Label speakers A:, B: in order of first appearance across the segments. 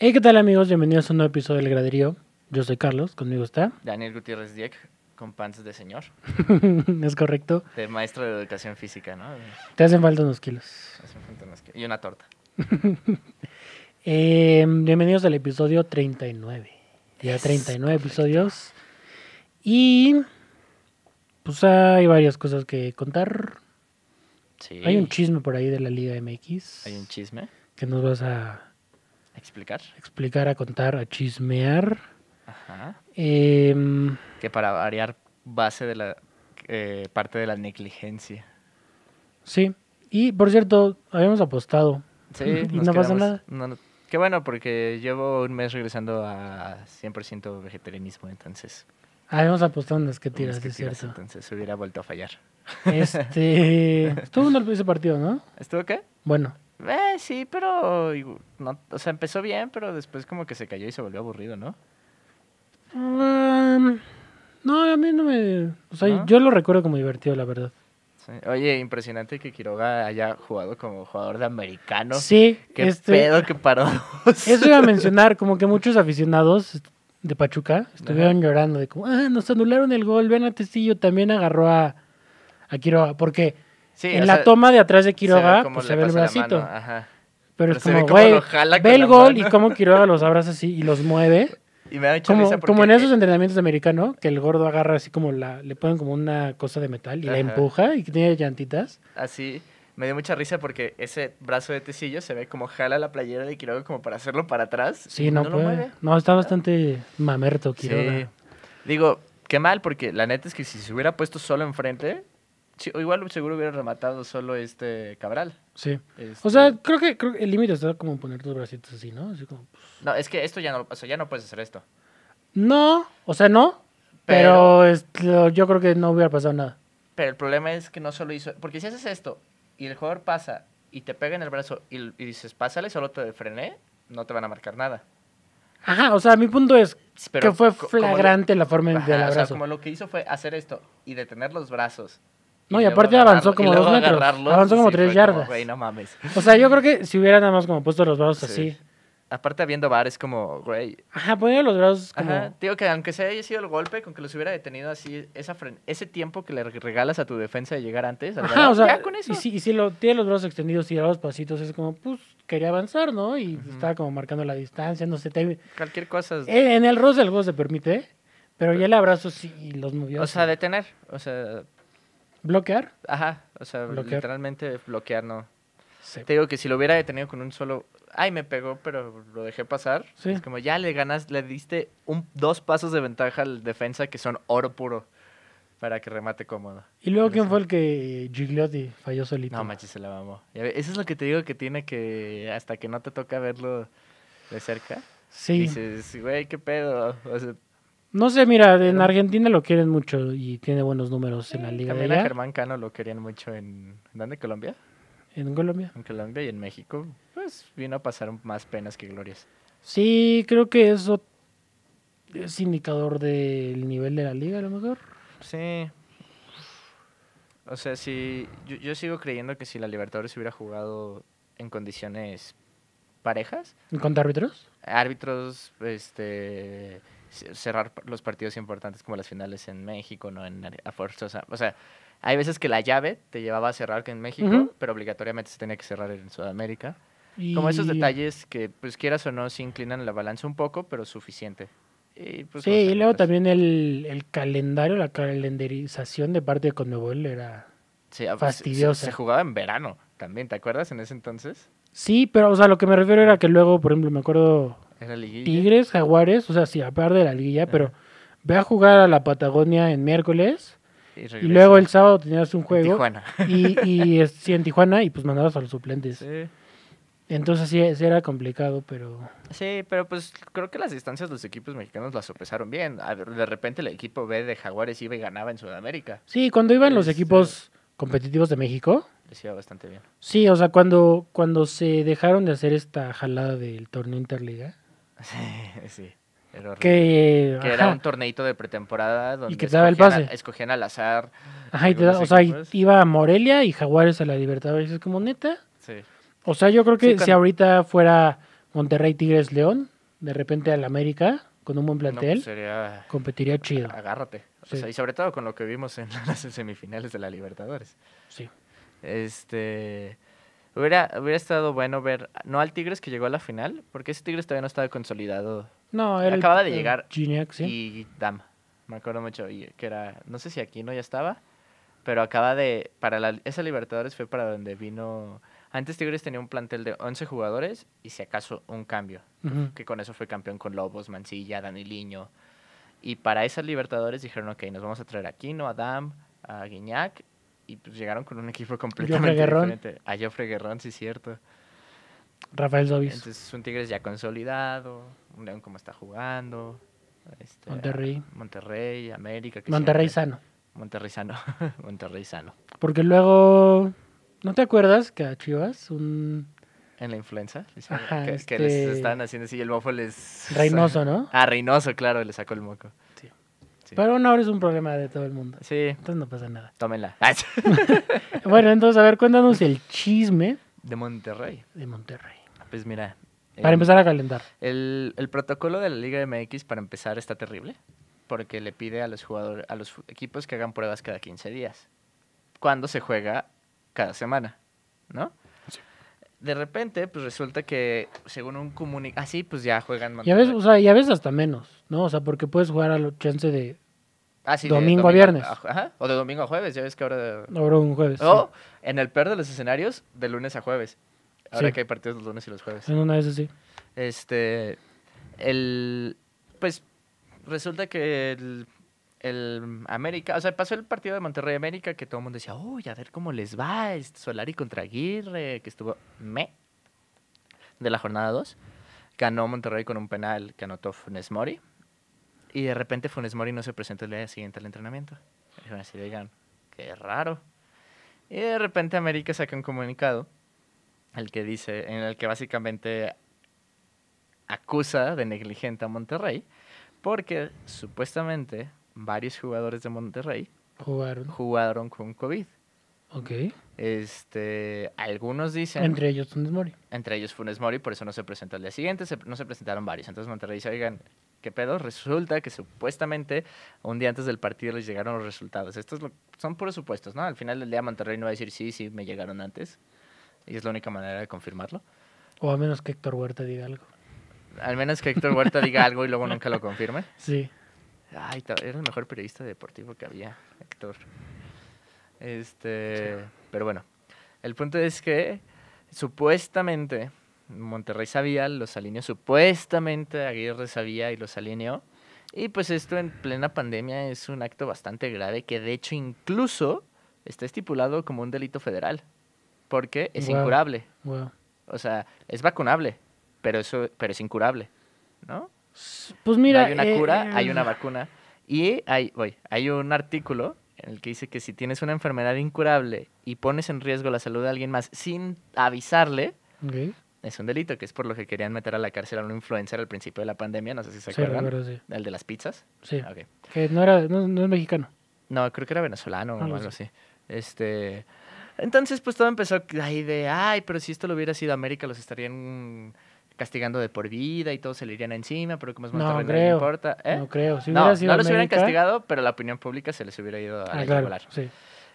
A: Hey, ¿qué tal amigos? Bienvenidos a un nuevo episodio del Graderío. Yo soy Carlos, conmigo está.
B: Daniel Gutiérrez Dieck, con pants de señor. es correcto. De maestro de educación física, ¿no? Te hacen
A: falta unos kilos.
B: Hacen falta unos kilos. Y una torta.
A: Eh, bienvenidos al episodio 39. Ya 39 episodios. Y pues hay varias cosas que contar. Hay un chisme por ahí de la Liga MX. Hay un chisme. Que nos vas a... Explicar. Explicar, a contar, a chismear. Ajá. Em,
B: que para variar base de la eh, parte de la negligencia.
A: Sí. Y por cierto, habíamos apostado. Sí, no pasa nada.
B: qué bueno, porque llevo un mes regresando a 100% vegetarianismo, entonces.
A: Habíamos apostado en que tiras, es cierto.
B: Entonces hubiera vuelto a fallar.
A: Este. estuvo bueno ese partido, ¿no? ¿Estuvo qué? Bueno.
B: Eh, sí, pero. o sea, empezó bien, pero después como que se cayó y se volvió aburrido, ¿no?
A: no, a mí no me. O sea, yo lo recuerdo como divertido, la verdad.
B: Oye, impresionante que Quiroga haya jugado como jugador de americano. Sí, qué este, pedo que paró. Eso iba a mencionar,
A: como que muchos aficionados de Pachuca estuvieron llorando de como, ah, nos anularon el gol, ven a Testillo, también agarró a, a Quiroga, porque en la toma de atrás de Quiroga pues, se ve, el bracito.
C: Pero, es como, güey, ve el gol y cómo
A: Quiroga los abraza así y los mueve. Y me ha hecho como, como en esos eh, entrenamientos americanos, que el gordo agarra así como la, le ponen como una cosa de metal y la empuja y tiene llantitas.
B: Así ah, me dio mucha risa porque ese brazo de tecillo se ve como jala la playera de Quiroga como para hacerlo para atrás. Sí, no, puede.
A: No, está bastante mamerto Quiroga.
B: Digo, qué mal porque la neta es que si se hubiera puesto solo enfrente, igual seguro hubiera rematado solo este Cabral. Sí. O este sea,
A: creo que, el límite está como poner tus bracitos así, ¿no? Pues.
B: No, es que esto ya no, o sea, ya no puedes hacer esto.
A: No, o sea, no. Pero, yo creo que no hubiera pasado nada.
B: Pero el problema es que no solo hizo. Porque si haces esto y el jugador pasa y te pega en el brazo y, y dices, pásale, solo te frené, no te van a marcar nada.
A: Ajá, o sea, mi punto es que fue flagrante la forma en que el O sea, como
B: lo que hizo fue hacer esto y detener los brazos no, y, aparte avanzó como dos metros. Avanzó como tres yardas. güey no mames. O sea,
A: yo creo que si hubiera nada más como puesto los brazos así.
B: Aparte, habiendo bares como, güey. Ajá, poniendo los brazos como. Ajá, digo que aunque se haya sido el golpe, con que los hubiera detenido así, esa ese tiempo que le regalas a tu defensa de llegar antes. Ajá, o sea, ya con eso. Y si,
A: y si lo, tiene los brazos extendidos y da los pasitos, es como, pues, quería avanzar, ¿no? Y estaba como marcando la distancia, no sé. Te... Cualquier cosa. en el rostro el juego se permite, pero ya el abrazo sí los movió. O sea,
B: detener. O sea. ¿Bloquear? Ajá, o sea, literalmente bloquear, no. Te digo que si lo hubiera detenido con un solo, ay, me pegó, pero lo dejé pasar. Es como ya le ganas, le diste un, dos pasos de ventaja al defensa que son oro puro para que remate cómodo.
A: ¿Y luego quién fue el que Gigliotti falló solito? No, macho, se la mamó.
B: Eso es lo que te digo que tiene que, hasta que no te toca verlo de cerca. Sí. Dices, güey, qué pedo. O sea,
A: no sé, mira, en Argentina lo quieren mucho y tiene buenos números en la liga. También de a Germán
B: Cano lo querían mucho en... ¿Dónde? ¿Colombia? En Colombia. En Colombia y en México. Pues vino a pasar más penas que glorias.
A: Sí, creo que eso es indicador del nivel de la liga, a lo mejor.
B: Sí. O sea, si yo, sigo creyendo que si la Libertadores hubiera jugado en condiciones parejas. ¿Contra árbitros? Árbitros, este cerrar los partidos importantes como las finales en México, no en a forzosa. O sea, hay veces que la llave te llevaba a cerrar en México, pero obligatoriamente se tenía que cerrar en Sudamérica. Como esos detalles que, pues quieras o no, se inclinan la balanza un poco, pero suficiente. Pues, sí, y luego
A: también el, el, calendario, la calendarización de parte de Conmebol era ah, pues, fastidiosa. Se, se,
B: jugaba en verano también, ¿te acuerdas en ese entonces?
A: Sí, pero o sea, lo que me refiero era que luego, por ejemplo, me acuerdo Tigres, Jaguares, o sea, sí, aparte de la liguilla, pero ve a jugar a la Patagonia en miércoles. Y, luego el sábado tenías un juego. Tijuana. Y, y en Tijuana, y pues mandabas a los suplentes. Entonces sí, era complicado, pero...
B: Sí, pero pues creo que las distancias de los equipos mexicanos las sopesaron bien. de repente el equipo B de Jaguares iba y ganaba en Sudamérica. Sí, cuando iban los este,
A: equipos competitivos de México... Les iba bastante bien. Sí, o sea, cuando, cuando se dejaron de hacer esta jalada del torneo Interliga,
B: Sí, sí. que, era un torneito de pretemporada donde escogían al azar. o sea,
A: iba a Morelia y Jaguares a la Libertadores. Es como neta.
C: Sí. O sea, yo creo que si
A: ahorita fuera Monterrey Tigres León, de repente al América, con un buen pues, plantel, competiría chido. Agárrate. O sea, y sobre
C: todo
B: con lo que vimos en las semifinales de la Libertadores. Sí. Este. Hubiera, estado bueno ver, no al Tigres que llegó a la final, porque ese Tigres todavía no estaba consolidado. No, él Acaba de llegar. ¿sí? Y Dam, me acuerdo mucho, que era, no sé si aquí ya estaba, pero acaba de, para la, esa Libertadores fue para donde vino, antes Tigres tenía un plantel de 11 jugadores y si acaso un cambio, que con eso fue campeón con Lobos, Mancilla, Daniliño. Y para esas Libertadores dijeron, ok, nos vamos a traer a Aquino, a Dam, a Guiñac y pues llegaron con un equipo completamente diferente. A Joffre Guerrón, sí, cierto. Rafael Zobis. Entonces es un Tigres ya consolidado, un León como está jugando. Este, Monterrey. Monterrey, América. Monterrey sano. Monterrey sano. Monterrey sano.
A: Porque luego, ¿no te acuerdas que a Chivas un...
B: En la influenza, que, les este estaban haciendo así el mofo les... Reynoso, ¿no? Ah, Reynoso, claro, le sacó el moco. Pero
A: no eres es un problema de todo el
B: mundo. Sí. Entonces no pasa nada. Tómenla.
A: bueno, entonces, a ver, cuéntanos el chisme.
B: De Monterrey. De Monterrey. Pues mira. Para empezar a calentar. El, protocolo de la Liga MX para empezar está terrible. Porque le pide a los jugadores, a los equipos que hagan pruebas cada 15 días. Cuando se juega cada semana, ¿no? de repente, pues resulta que según un comunicado, así ah, pues ya juegan Ya Y o sea,
A: ya ves hasta menos, ¿no? O sea, porque puedes jugar a chance de ah, sí, domingo, a viernes.
B: Ah, o de domingo a jueves, ya ves que ahora... De... Ahora un jueves. O en el peor de los escenarios, de lunes a jueves. Ahora que hay partidos los lunes y los jueves. En una vez sí. Este, el, pues resulta que el el América, o sea, pasó el partido de Monterrey América que todo el mundo decía, uy, a ver cómo les va, este Solari contra Aguirre, que estuvo me de la jornada 2. Ganó Monterrey con un penal que anotó Funes Mori. Y de repente Funes Mori no se presentó el día siguiente al entrenamiento. Y así, digan, qué raro. Y de repente América saca un comunicado el que dice, en el que básicamente acusa de negligente a Monterrey porque supuestamente varios jugadores de Monterrey jugaron, jugaron con COVID. Ok. Este, algunos dicen. Entre
A: ellos Funes Mori.
B: Entre ellos Funes Mori, por eso no se presentó al día siguiente, no se presentaron varios. Entonces Monterrey dice, oigan, ¿qué pedo? Resulta que supuestamente un día antes del partido les llegaron los resultados. Estos son puros supuestos, ¿no? Al final del día Monterrey no va a decir, sí, sí, me llegaron antes. Y es la única manera de confirmarlo.
A: O a menos que Héctor Huerta diga algo.
B: Al menos que Héctor Huerta diga algo y luego nunca lo confirme. Sí. Ay, era el mejor periodista deportivo que había, Héctor. Este, pero bueno, el punto es que supuestamente Monterrey sabía, los alineó, supuestamente Aguirre sabía y los alineó. Y pues esto en plena pandemia es un acto bastante grave que de hecho incluso está estipulado como un delito federal, porque es incurable. O sea, es vacunable, pero, eso, pero es incurable,
C: ¿no? Pues mira. hay una eh, cura, eh, hay una
B: vacuna. Y hay, voy, hay un artículo en el que dice que si tienes una enfermedad incurable y pones en riesgo la salud de alguien más sin avisarle, es un delito, que es por lo que querían meter a la cárcel a un influencer al principio de la pandemia, no sé si se acuerdan. El de las pizzas.
A: Sí. Que no era, no, es mexicano.
B: No, creo que era venezolano o algo así. Este. Entonces, pues todo empezó ahí de, ay, pero si esto lo hubiera sido América, los estarían castigando de por vida y todos se le irían encima, pero como es más ¿eh? no, creo, no importa. No creo. no, no los hubieran castigado, pero la opinión pública se les hubiera ido a ah, regular.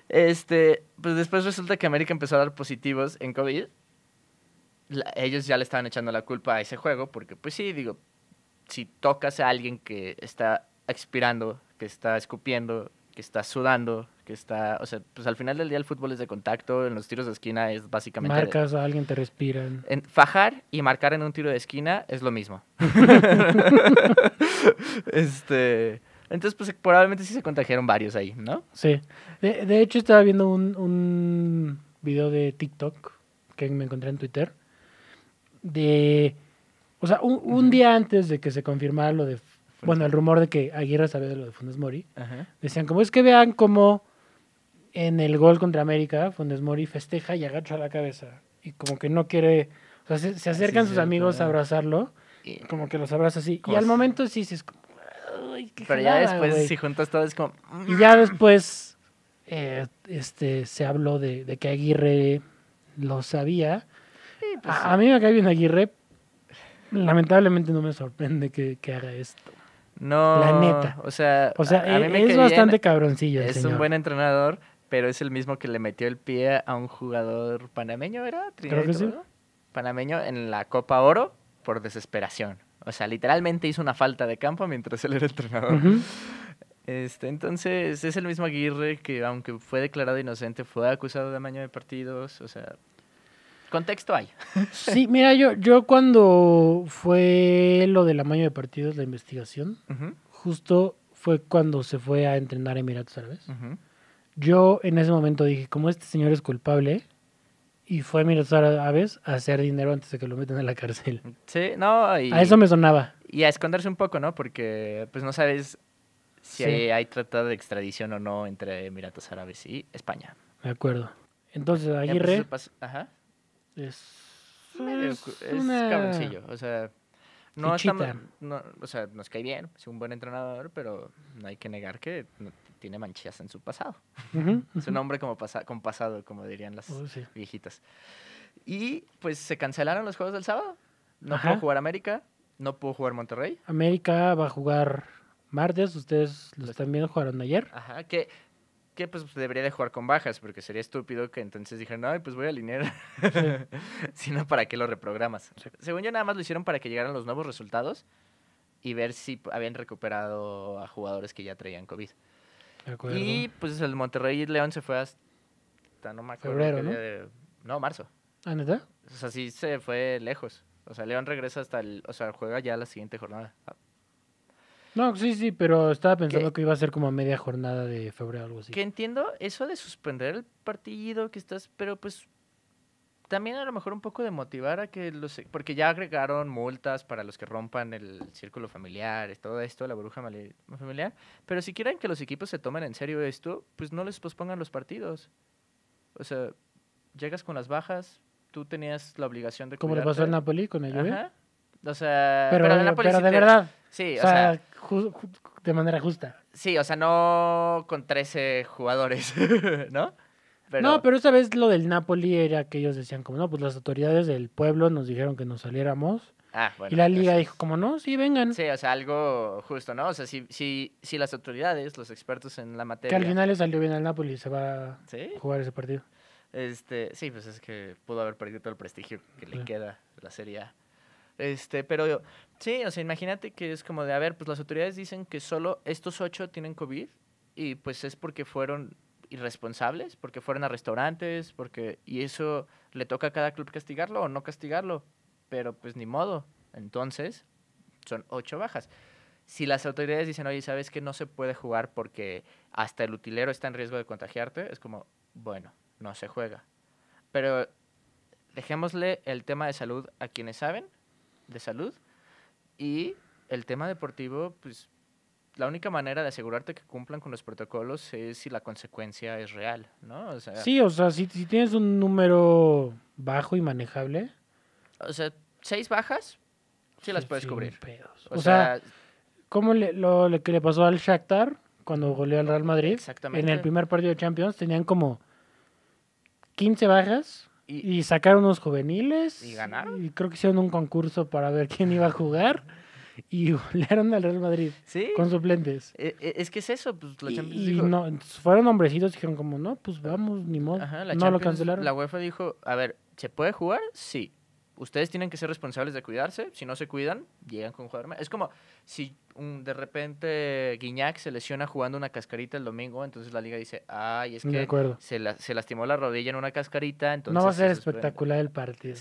B: Este, pues después resulta que América empezó a dar positivos en COVID. ellos ya le estaban echando la culpa a ese juego, porque pues sí, digo, si tocas a alguien que está expirando, que está escupiendo, que está sudando, que está, o sea, pues al final del día el fútbol es de contacto, en los tiros de esquina es básicamente... Marcas
A: a alguien, te respiran.
B: fajar y marcar en un tiro de esquina es lo mismo. este... Entonces, pues probablemente sí se contagiaron varios ahí, ¿no?
A: Sí. De, hecho, estaba viendo un, un, video de TikTok que me encontré en Twitter. De. O sea, un, día antes de que se confirmara lo de. Bueno, el rumor de que Aguirre sabía de lo de Funes Mori. Decían, como es que vean cómo en el gol contra América, Funes Mori festeja y agacha la cabeza. Y como que no quiere. O sea, se, ah, acercan sus amigos a abrazarlo. como que los abraza así. Y al momento
B: sí sí es
C: Pero ya después, si juntas todo, es como. Y ya mm".
A: después eh, este, se habló de, que Aguirre lo sabía. Pues a, mí me cae bien Aguirre. Lamentablemente no me sorprende que, haga esto. No. La neta. O sea, o sea es bastante cabroncillo. es un
B: buen entrenador pero es el mismo que le metió el pie a un jugador panameño, ¿era? Creo que sí. Panameño en la Copa Oro por desesperación. O sea, literalmente hizo una falta de campo mientras él era entrenador. Este, entonces, es el mismo Aguirre que, aunque fue declarado inocente, fue acusado de amaño de partidos. O sea, contexto hay. Sí,
A: mira, yo, yo cuando fue lo del amaño de partidos, la investigación, justo fue cuando se fue a entrenar a Emiratos Árabes. Yo en ese momento dije, como este señor es culpable, y fue Emiratos Árabes a hacer dinero antes de que lo metan en la cárcel. Sí, no, y, A eso me sonaba.
B: Y a esconderse un poco, ¿no? Porque pues no sabes si hay, tratado de extradición o no entre Emiratos Árabes y España.
A: De acuerdo. Entonces, Aguirre...
B: Pues, ajá.
C: Es, es,
B: cabroncillo, o sea... No, estamos, no, o sea, nos cae bien, es un buen entrenador, pero no hay que negar que tiene manchillas en su pasado.
C: su nombre Es un
B: hombre como con pasado, como dirían las oh, viejitas. Y pues se cancelaron los juegos del sábado. No pudo jugar América, no pudo jugar Monterrey.
A: América va a jugar martes, ustedes los viendo jugaron ayer.
B: Ajá, que que pues debería de jugar con bajas, porque sería estúpido que entonces dijeran, ay, pues voy a alinear. sino ¿para qué lo reprogramas? Según yo, nada más lo hicieron para que llegaran los nuevos resultados y ver si habían recuperado a jugadores que ya traían COVID. Y pues el Monterrey y León se fue hasta, no me acuerdo. Febrero, ¿no? no, marzo. ¿Ah, neta? O sea, sí se fue lejos. O sea, León regresa hasta el. O sea, juega ya la siguiente jornada.
A: No, sí, sí, pero estaba pensando que iba a ser como a media jornada de febrero o algo así. Que
B: entiendo eso de suspender el partido, que estás. Pero pues también a lo mejor un poco de motivar a que los... Porque ya agregaron multas para los que rompan el círculo familiar, todo esto, la bruja familiar. Pero si quieren que los equipos se tomen en serio esto, pues no les pospongan los partidos. O sea, llegas con las bajas, tú tenías la obligación de... Como le pasó al
A: Napoli con el Juve.
B: O sea, pero, de, verdad. Sí, o,
A: sea, sea de manera justa.
B: Sí, o sea, no con 13 jugadores, ¿no? No,
A: pero esa vez lo del Napoli era que ellos decían como, no, pues las autoridades del pueblo nos dijeron que nos saliéramos. Ah, bueno, y la liga dijo como, no,
B: sí, vengan. Sí, o sea, algo justo, ¿no? O sea, si, si, si las autoridades, los expertos en la materia... Que al final
A: le salió bien al Napoli, se va a jugar ese partido.
B: Este, sí, pues es que pudo haber perdido todo el prestigio que le queda la Serie A. Este, pero sí, o sea, imagínate que es como de, a ver, pues las autoridades dicen que solo estos ocho tienen COVID y pues es porque fueron irresponsables porque fueron a restaurantes, porque y eso le toca a cada club castigarlo o no castigarlo, pero pues ni modo. Entonces, son ocho bajas. Si las autoridades dicen, oye, sabes que no se puede jugar porque hasta el utilero está en riesgo de contagiarte, es como, bueno, no se juega. Pero dejémosle el tema de salud a quienes saben de salud y el tema deportivo, pues la única manera de asegurarte que cumplan con los protocolos es si la consecuencia es real, ¿no? sí, o
A: sea, si, tienes un número bajo y manejable.
B: O sea, seis bajas, sí, las puedes cubrir. O, sea,
A: como le, lo, que le pasó al Shakhtar cuando goleó al Real Madrid. Exactamente. En el primer partido de Champions tenían como 15 bajas. y sacaron unos juveniles. Y ganaron. Y creo que hicieron un concurso para ver quién iba a jugar y volaron al Real Madrid con suplentes.
B: E, e, es que es eso, pues,
A: fueron hombrecitos dijeron como, no, pues vamos, ni modo. no lo cancelaron. La
B: UEFA dijo, a ver, ¿se puede jugar? Sí ustedes tienen que ser responsables de cuidarse. Si no se cuidan, llegan con un Es como si de repente Guiñac se lesiona jugando una cascarita el domingo, entonces la liga dice, ay, es que se, lastimó la rodilla en una cascarita, entonces... No va a ser espectacular el partido.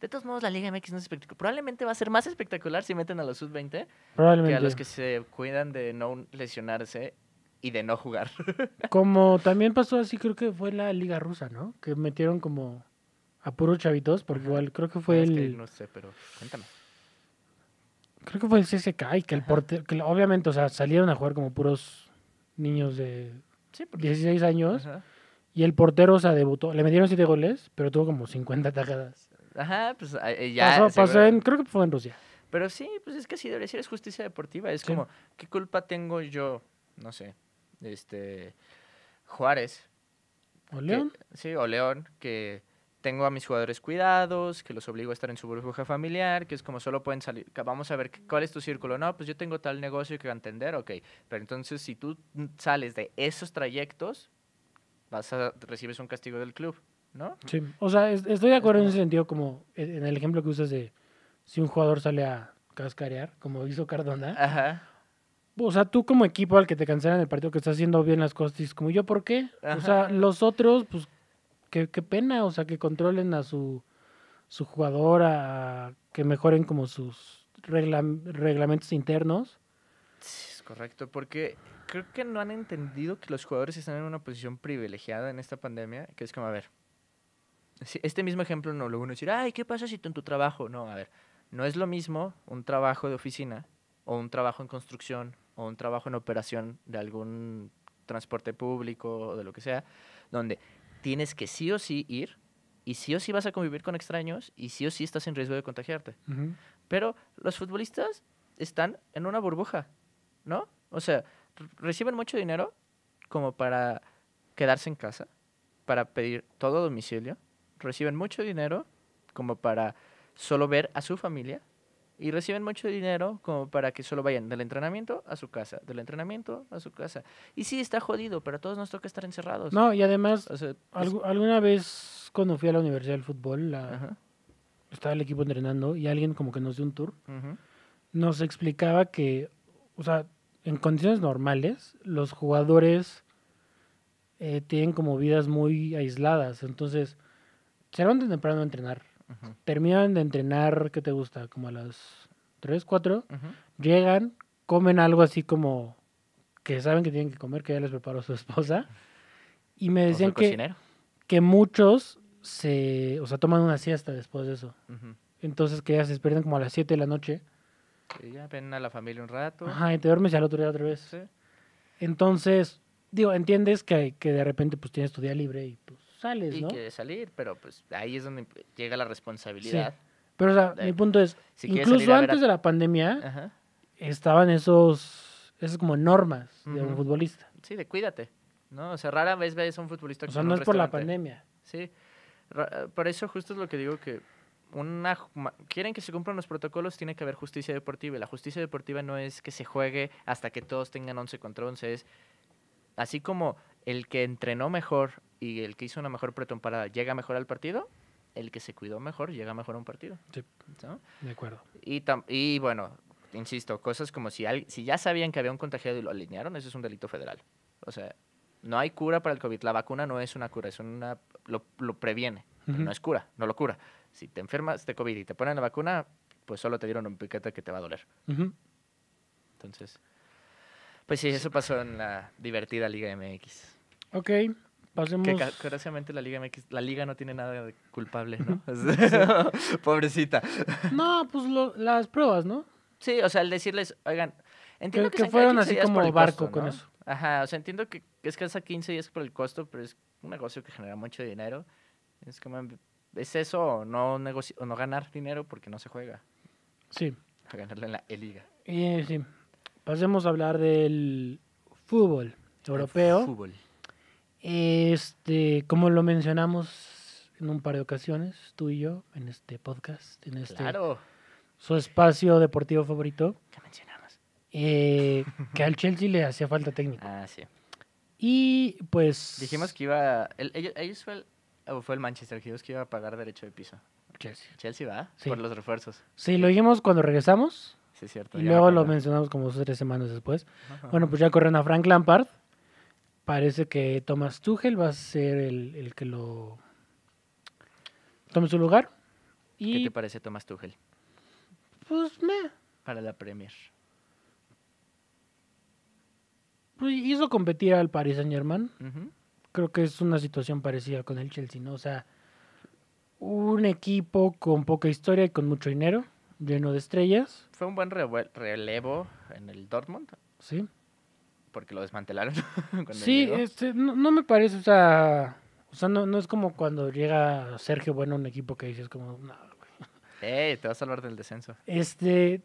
B: De todos modos, la Liga MX no es espectacular. Probablemente va a ser más espectacular si meten a los sub-20 que a los que se cuidan de no lesionarse y de no jugar.
A: como también pasó así, creo que fue la Liga Rusa, ¿no? Que metieron como a puros chavitos, porque igual creo que fue el... no
B: sé, pero cuéntame.
A: Creo que fue el CSK que el portero, obviamente, o sea, salieron a jugar como puros niños de 16 años. Y el portero, o sea, debutó, le metieron 7 goles, pero tuvo como 50 atajadas.
B: Ajá, pues eh, ya. Pasó, pasó en, creo que fue en Rusia. Pero sí, pues es que así debe ser, es justicia deportiva. Es como, ¿qué culpa tengo yo? No sé, este, Juárez. ¿O León? sí, o León, que tengo a mis jugadores cuidados, que los obligo a estar en su burbuja familiar, que es como solo pueden salir, vamos a ver cuál es tu círculo, no, pues yo tengo tal negocio que va a entender, ok, pero entonces si tú sales de esos trayectos, vas a, recibes un castigo del club, ¿no?
A: Sí, o sea, estoy de acuerdo en ese sentido, como en el ejemplo que usas de si un jugador sale a cascarear, como hizo Cardona. Ajá. O sea, tú como equipo al que te cancelan el partido que está haciendo bien las cosas, como yo, ¿por qué? O sea, los otros, pues qué, pena, o sea, que controlen a su, su jugador, que mejoren como sus reglamentos internos.
B: Sí, es correcto, porque creo que no han entendido que los jugadores están en una posición privilegiada en esta pandemia, que es como, a ver, este mismo ejemplo no lo uno decir, ay, ¿qué pasa si tú en tu trabajo? No, a ver, no es lo mismo un trabajo de oficina o un trabajo en construcción o un trabajo en operación de algún transporte público o de lo que sea, donde tienes que sí o sí ir y sí o sí vas a convivir con extraños y sí o sí estás en riesgo de contagiarte. Pero los futbolistas están en una burbuja, ¿no? O sea, reciben mucho dinero como para quedarse en casa, para pedir todo domicilio, reciben mucho dinero como para solo ver a su familia y reciben mucho dinero como para que solo vayan del entrenamiento a su casa, del entrenamiento a su casa. Y sí, está jodido, pero a todos nos toca estar encerrados. No, y además,
A: alguna vez cuando fui a la Universidad del Fútbol, la... estaba el equipo entrenando y alguien como que nos dio un tour, nos explicaba que, o sea, en condiciones normales, los jugadores eh, tienen como vidas muy aisladas, entonces se van de temprano a entrenar Terminan de entrenar, ¿qué te gusta? Como a las 3, 4. Llegan, comen algo así como que saben que tienen que comer, que ya les preparó su esposa. Y me decían que, que muchos se, o sea, toman una siesta después de eso. Entonces que ya se despiertan como a las 7 de la noche.
D: Y ya
B: ven a la familia un rato. Ajá, y te duermes y al otro día otra vez.
A: Entonces, digo, entiendes que, que de repente pues tienes tu día libre y pues
B: y quiere salir, pero pues ahí es donde llega la responsabilidad.
A: Pero, o sea, mi punto es, incluso antes de
B: la pandemia,
A: estaban esos, esas como normas de un futbolista.
B: Sí, de cuídate, ¿no? O sea, rara vez ves a un futbolista que O sea, no es por la pandemia. Sí, por eso justo es lo que digo que una, quieren que se cumplan los protocolos, tiene que haber justicia deportiva. Y la justicia deportiva no es que se juegue hasta que todos tengan 11 contra 11. Es así como el que entrenó mejor y el que hizo una mejor pretemporada llega mejor al partido, el que se cuidó mejor llega mejor a un partido. Sí. De acuerdo. Y, y bueno, insisto, cosas como si, si ya sabían que había un contagiado y lo alinearon, eso es un delito federal. O sea, no hay cura para el COVID. La vacuna no es una cura, es una, lo, previene. no es cura, no lo cura. Si te enfermas de COVID y te ponen la vacuna, pues solo te dieron un piquete que te va a doler. Entonces, pues sí, eso pasó en la divertida Liga MX.
A: Ok, Pasemos... Que
B: curiosamente la Liga la Liga no tiene nada de culpable, ¿no? Pobrecita. No, pues las pruebas, ¿no? Sí, o sea, el decirles, oigan, entiendo que, que, fueron así como el barco con eso. Ajá, o sea, entiendo que es que hasta 15 días por el costo, pero es un negocio que genera mucho dinero. Es como, es eso o no, no ganar dinero porque no se juega. Sí. A ganarle en la liga
A: Y, sí. Pasemos a hablar del fútbol europeo. fútbol este, como lo mencionamos en un par de ocasiones, tú y yo, en este podcast, en este claro. su espacio deportivo favorito.
C: ¿Qué mencionamos?
A: Eh, que al Chelsea le hacía falta técnica Ah, sí. Y pues.
B: Dijimos que iba. ellos, fue, el, fue el Manchester, United que iba a pagar derecho de piso. Chelsea. Chelsea va por los refuerzos.
A: Sí, lo dijimos cuando regresamos. Sí, cierto. Y luego lo mencionamos como dos tres semanas después. Bueno, pues ya corren a Frank Lampard. Parece que Thomas Tuchel va a ser el, que lo tome su
B: lugar. Y ¿Qué te parece Thomas Tuchel? Pues me. Para la Premier.
A: Pues hizo competir al Paris Saint Germain. Creo que es una situación parecida con el Chelsea, ¿no? O sea, un equipo con poca historia y con mucho dinero, lleno de estrellas.
B: Fue un buen relevo en el Dortmund. Sí porque lo desmantelaron. sí,
A: este, no, me parece, o sea, o sea no, no, es como cuando llega Sergio Bueno un equipo
B: que dices como, no, Ey, te vas a hablar del descenso.
A: Este,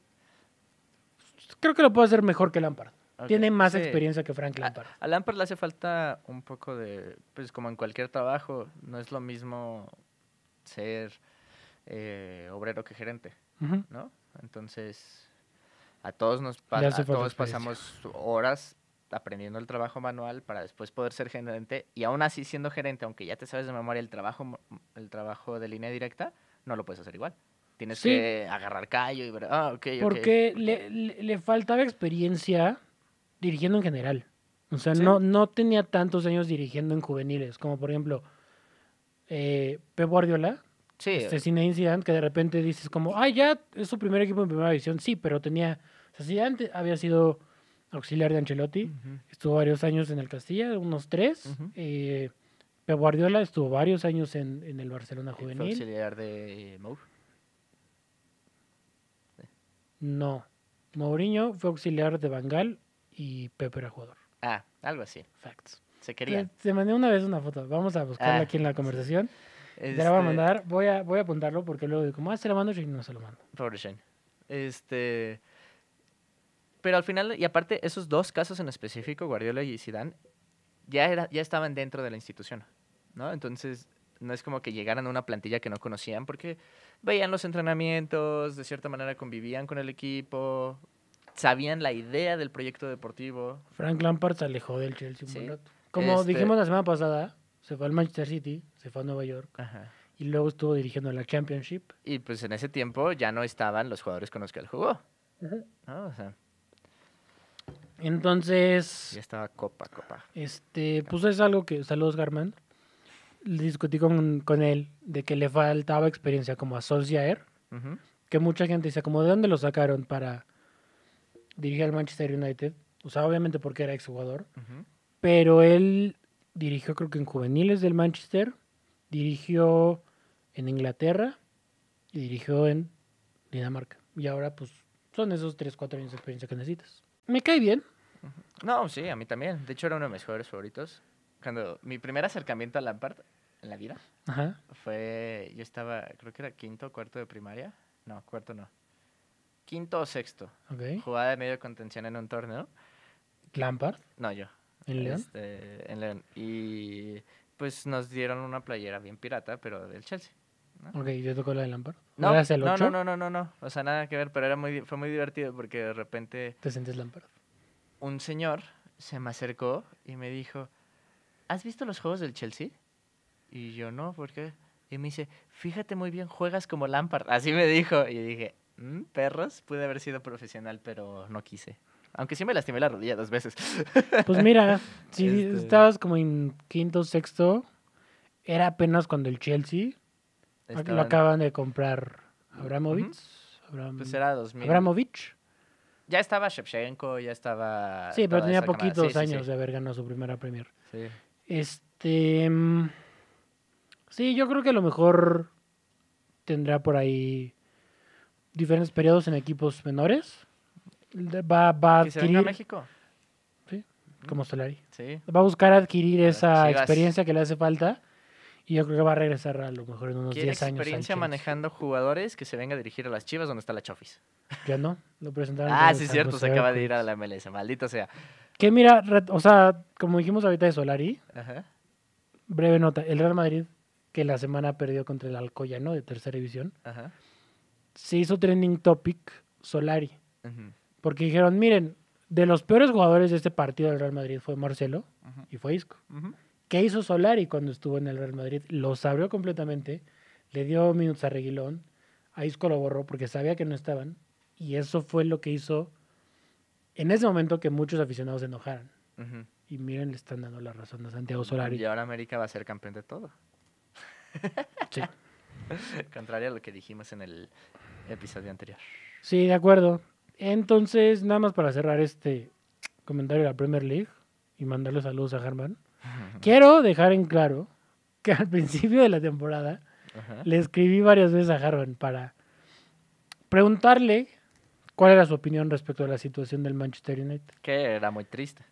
A: creo que lo puede hacer mejor que Lampard. Tiene más experiencia que Frank Lampard.
B: A, Lampard le hace falta un poco de, pues como en cualquier trabajo, no es lo mismo ser eh, obrero que gerente, ¿no? Entonces, a todos nos a todos pasamos horas aprendiendo el trabajo manual para después poder ser gerente y aún así siendo gerente, aunque ya te sabes de memoria el trabajo, el trabajo de línea directa, no lo puedes hacer igual. Tienes que agarrar callo y ver, ah, ok, Porque
A: Le, le, faltaba experiencia dirigiendo en general. O sea, no, no tenía tantos años dirigiendo en juveniles, como por ejemplo eh, Pep Guardiola, sí. este cine que de repente dices como, ah, ya es su primer equipo en primera división, sí, pero tenía, o sea, antes había sido auxiliar de Ancelotti. Estuvo varios años en el Castilla, unos tres. Uh Guardiola estuvo varios años en, el Barcelona Juvenil. ¿Fue auxiliar
B: de eh, Mour?
A: No. Mourinho fue auxiliar de Bangal y Pepe era
B: jugador. Ah, algo así. Facts.
A: Se quería. Se mandé una vez una foto. Vamos a buscarla ah, aquí en la conversación. Este... la voy a este mandar. Voy a, voy a apuntarlo porque luego digo, ¿cómo ah, se la mando y No se lo mando.
B: Shane. Este pero al final, y aparte, esos dos casos en específico, Guardiola y Zidane, ya, era, ya estaban dentro de la institución, ¿no? Entonces, no es como que llegaran a una plantilla que no conocían, porque veían los entrenamientos, de cierta manera convivían con el equipo, sabían la idea del proyecto deportivo.
A: Frank Lampard se
B: alejó del Chelsea buen rato. Como este dijimos la semana
A: pasada, se fue al Manchester City, se fue a Nueva York. Y luego estuvo dirigiendo
B: la Championship. Y pues en ese tiempo ya no estaban los jugadores con los que él jugó.
A: Ajá. ¿No? O sea,
B: entonces. Ya estaba copa, copa.
A: Este, pues es algo que. Saludos, Garman. Discutí con, él de que le faltaba experiencia como a Solskjaer. Que mucha gente dice, como, ¿de dónde lo sacaron para dirigir al Manchester United? O sea, obviamente porque era exjugador. Pero él dirigió, creo que en juveniles del Manchester. Dirigió en Inglaterra. Y dirigió en Dinamarca. Y ahora, pues, son esos 3, 4 años de experiencia que necesitas
B: me cae bien. No, sí, a mí también. De hecho, era uno de mis jugadores favoritos. Cuando mi primer acercamiento a Lampard en la vida fue. Yo estaba, creo que era quinto, cuarto de primaria. No, cuarto no. Quinto o sexto. Okay. Jugada de medio contención en un torneo. ¿Lampard? No, yo. ¿En León? Este, en León. Y pues nos dieron una playera bien pirata, pero del Chelsea. ¿no?
A: Ok, ¿yo tocó la de Lampard? ¿No, ¿No, no, no, no, no,
B: o sea, nada que ver, pero era muy, fue muy divertido porque de repente... ¿Te sientes Lampard? Un señor se me acercó y me dijo, ¿has visto los juegos del Chelsea? Y yo, no, ¿por qué? Y me dice, fíjate muy bien, juegas como Lampard. Así me dijo. Y yo dije, mm, perros, pude haber sido profesional, pero no quise. Aunque sí me lastimé la rodilla dos veces. Pues mira, si este estabas
A: como en quinto, sexto, era apenas cuando el Chelsea lo acaban de comprar Abramovich.
B: Pues era 2000.
A: Abramovich.
B: Ya estaba Shevchenko, ya estaba. Sí, pero tenía poquitos años de haber
A: ganado su primera Premier. Sí. Este. Mm, sí, yo creo que a lo mejor tendrá por ahí diferentes periodos en equipos menores. Va, va a adquirir.
B: México? Sí, como Solari.
A: Sí. Va a buscar adquirir esa experiencia que le hace falta y yo creo que va a regresar a lo mejor en unos 10 años. experiencia
B: manejando jugadores que se venga a dirigir a las Chivas donde está la Chofis?
A: Ya no, lo presentaron. ah, sí, cierto, se acaba de
B: ir a la MLS, maldito sea.
A: Que mira, o sea, como dijimos ahorita de Solari, Ajá. breve nota, el Real Madrid, que la semana perdió contra el Alcoyano de tercera división, se hizo trending topic Solari. Porque dijeron, miren, de los peores jugadores de este partido del Real Madrid fue Marcelo y fue Isco. ¿Qué hizo Solari cuando estuvo en el Real Madrid? Los abrió completamente, le dio minutos a Reguilón, a Isco lo borró porque sabía que no estaban, y eso fue lo que hizo en ese momento que muchos aficionados se enojaran. Y miren, le están dando la razón a
B: Santiago Solari. Y ahora América va a ser campeón de todo. Sí. Contrario a lo que dijimos en el episodio anterior.
A: Sí, de acuerdo. Entonces, nada más para cerrar este comentario de la Premier League y mandarle saludos a Germán. Quiero dejar en claro que al principio de la temporada le escribí varias veces a Harvard para preguntarle cuál era su opinión respecto a la situación del Manchester United.
B: Que era muy triste.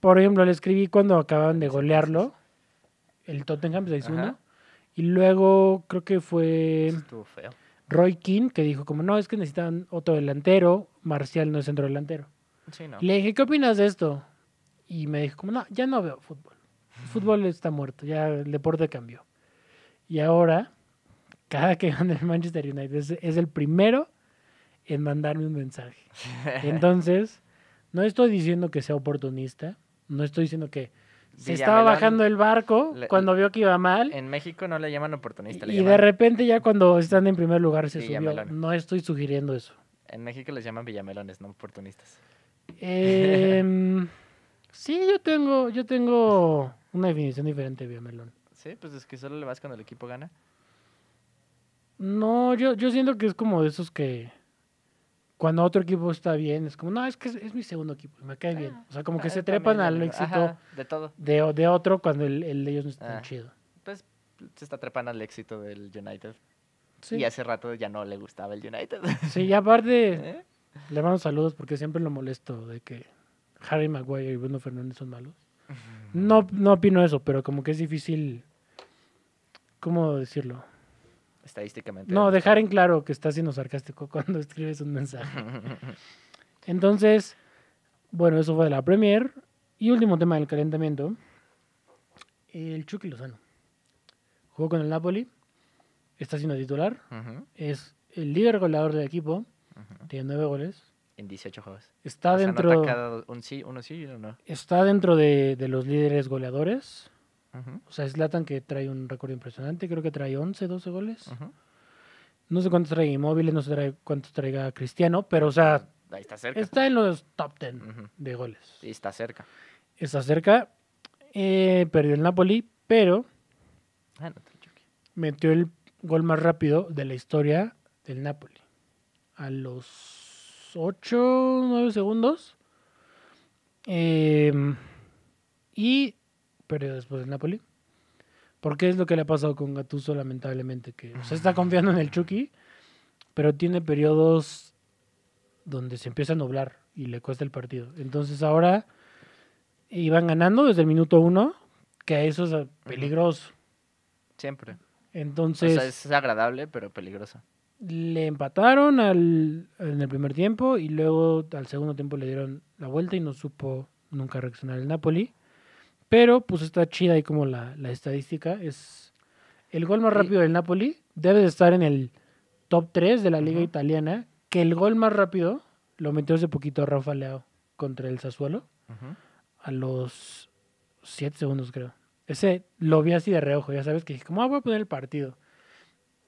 A: Por ejemplo, le escribí cuando acababan de golearlo, el Tottenham 6-1, y luego creo que fue Roy King que dijo como, no, es que necesitan otro delantero, Marcial no es centro delantero. Le dije, ¿qué opinas de esto? Y me dijo como, no, ya no veo fútbol. El fútbol está muerto, ya el deporte cambió. Y ahora, cada que gana el Manchester United, es, el primero en mandarme un mensaje. Entonces, no estoy diciendo que sea oportunista, no estoy diciendo que se estaba bajando el
B: barco cuando vio que iba mal. En México no le llaman oportunista. y de
A: repente ya cuando están en
B: primer lugar se subió. No estoy sugiriendo eso. En México les llaman villamelones, no oportunistas. Eh,
A: Sí, yo tengo, yo tengo una definición diferente, de Villamelón.
B: Sí, pues es que solo le vas cuando el equipo gana.
A: No, yo, yo siento que es como de esos que cuando otro equipo está bien, es como, no, es que es, mi segundo equipo, me cae bien. Ah. O sea, como que ah, se trepan al éxito de, De, otro cuando el, de ellos no está tan ah. chido.
B: Pues se está trepando al éxito del United. Sí. Y hace rato ya no le gustaba el United. Sí, y
A: aparte, ¿Eh? le mando saludos porque siempre lo molesto de que Harry Maguire y Bruno Fernández son malos. No, no opino eso, pero como que es difícil. ¿Cómo decirlo?
B: Estadísticamente. No, dejar
A: en claro que estás siendo sarcástico cuando escribes un mensaje. Entonces, bueno, eso fue de la Premier. Y último tema del calentamiento: el Chucky Lozano. Jugó con el Napoli, está siendo titular, es el líder goleador del equipo, tiene nueve goles
B: en 18 juegos.
A: Está dentro.
B: sí, uno sí y no.
A: Está dentro de, los líderes goleadores. O sea, Latan que trae un récord impresionante. Creo que trae 11, 12 goles. No sé cuántos trae Inmóviles, no sé cuántos traiga Cristiano, pero o sea.
B: está cerca. Está en los top 10 de goles. Sí, está cerca.
A: Está cerca. Eh, perdió el Napoli, pero. Ah, metió el gol más rápido de la historia del Napoli. A los 8, 9 segundos. Em, y pero después el Napoli. Porque es lo que le ha pasado con Gatuso, lamentablemente, que se está confiando en el Chucky, pero tiene periodos donde se empieza a nublar y le cuesta el partido. Entonces ahora iban ganando desde el minuto 1 que eso es peligroso. Siempre. Entonces. es
B: agradable, pero peligroso
A: le empataron al, en el primer tiempo y luego al segundo tiempo le dieron la vuelta y no supo nunca reaccionar el Napoli. Pero pues está chida ahí como la, estadística. Es el gol más rápido del Napoli. Debe de estar en el top 3 de la liga italiana. Que el gol más rápido lo metió hace poquito Rafa Leao contra el Sassuolo. A los 7 segundos creo. Ese lo vi así de reojo, ya sabes que como ¿cómo voy a poner el partido?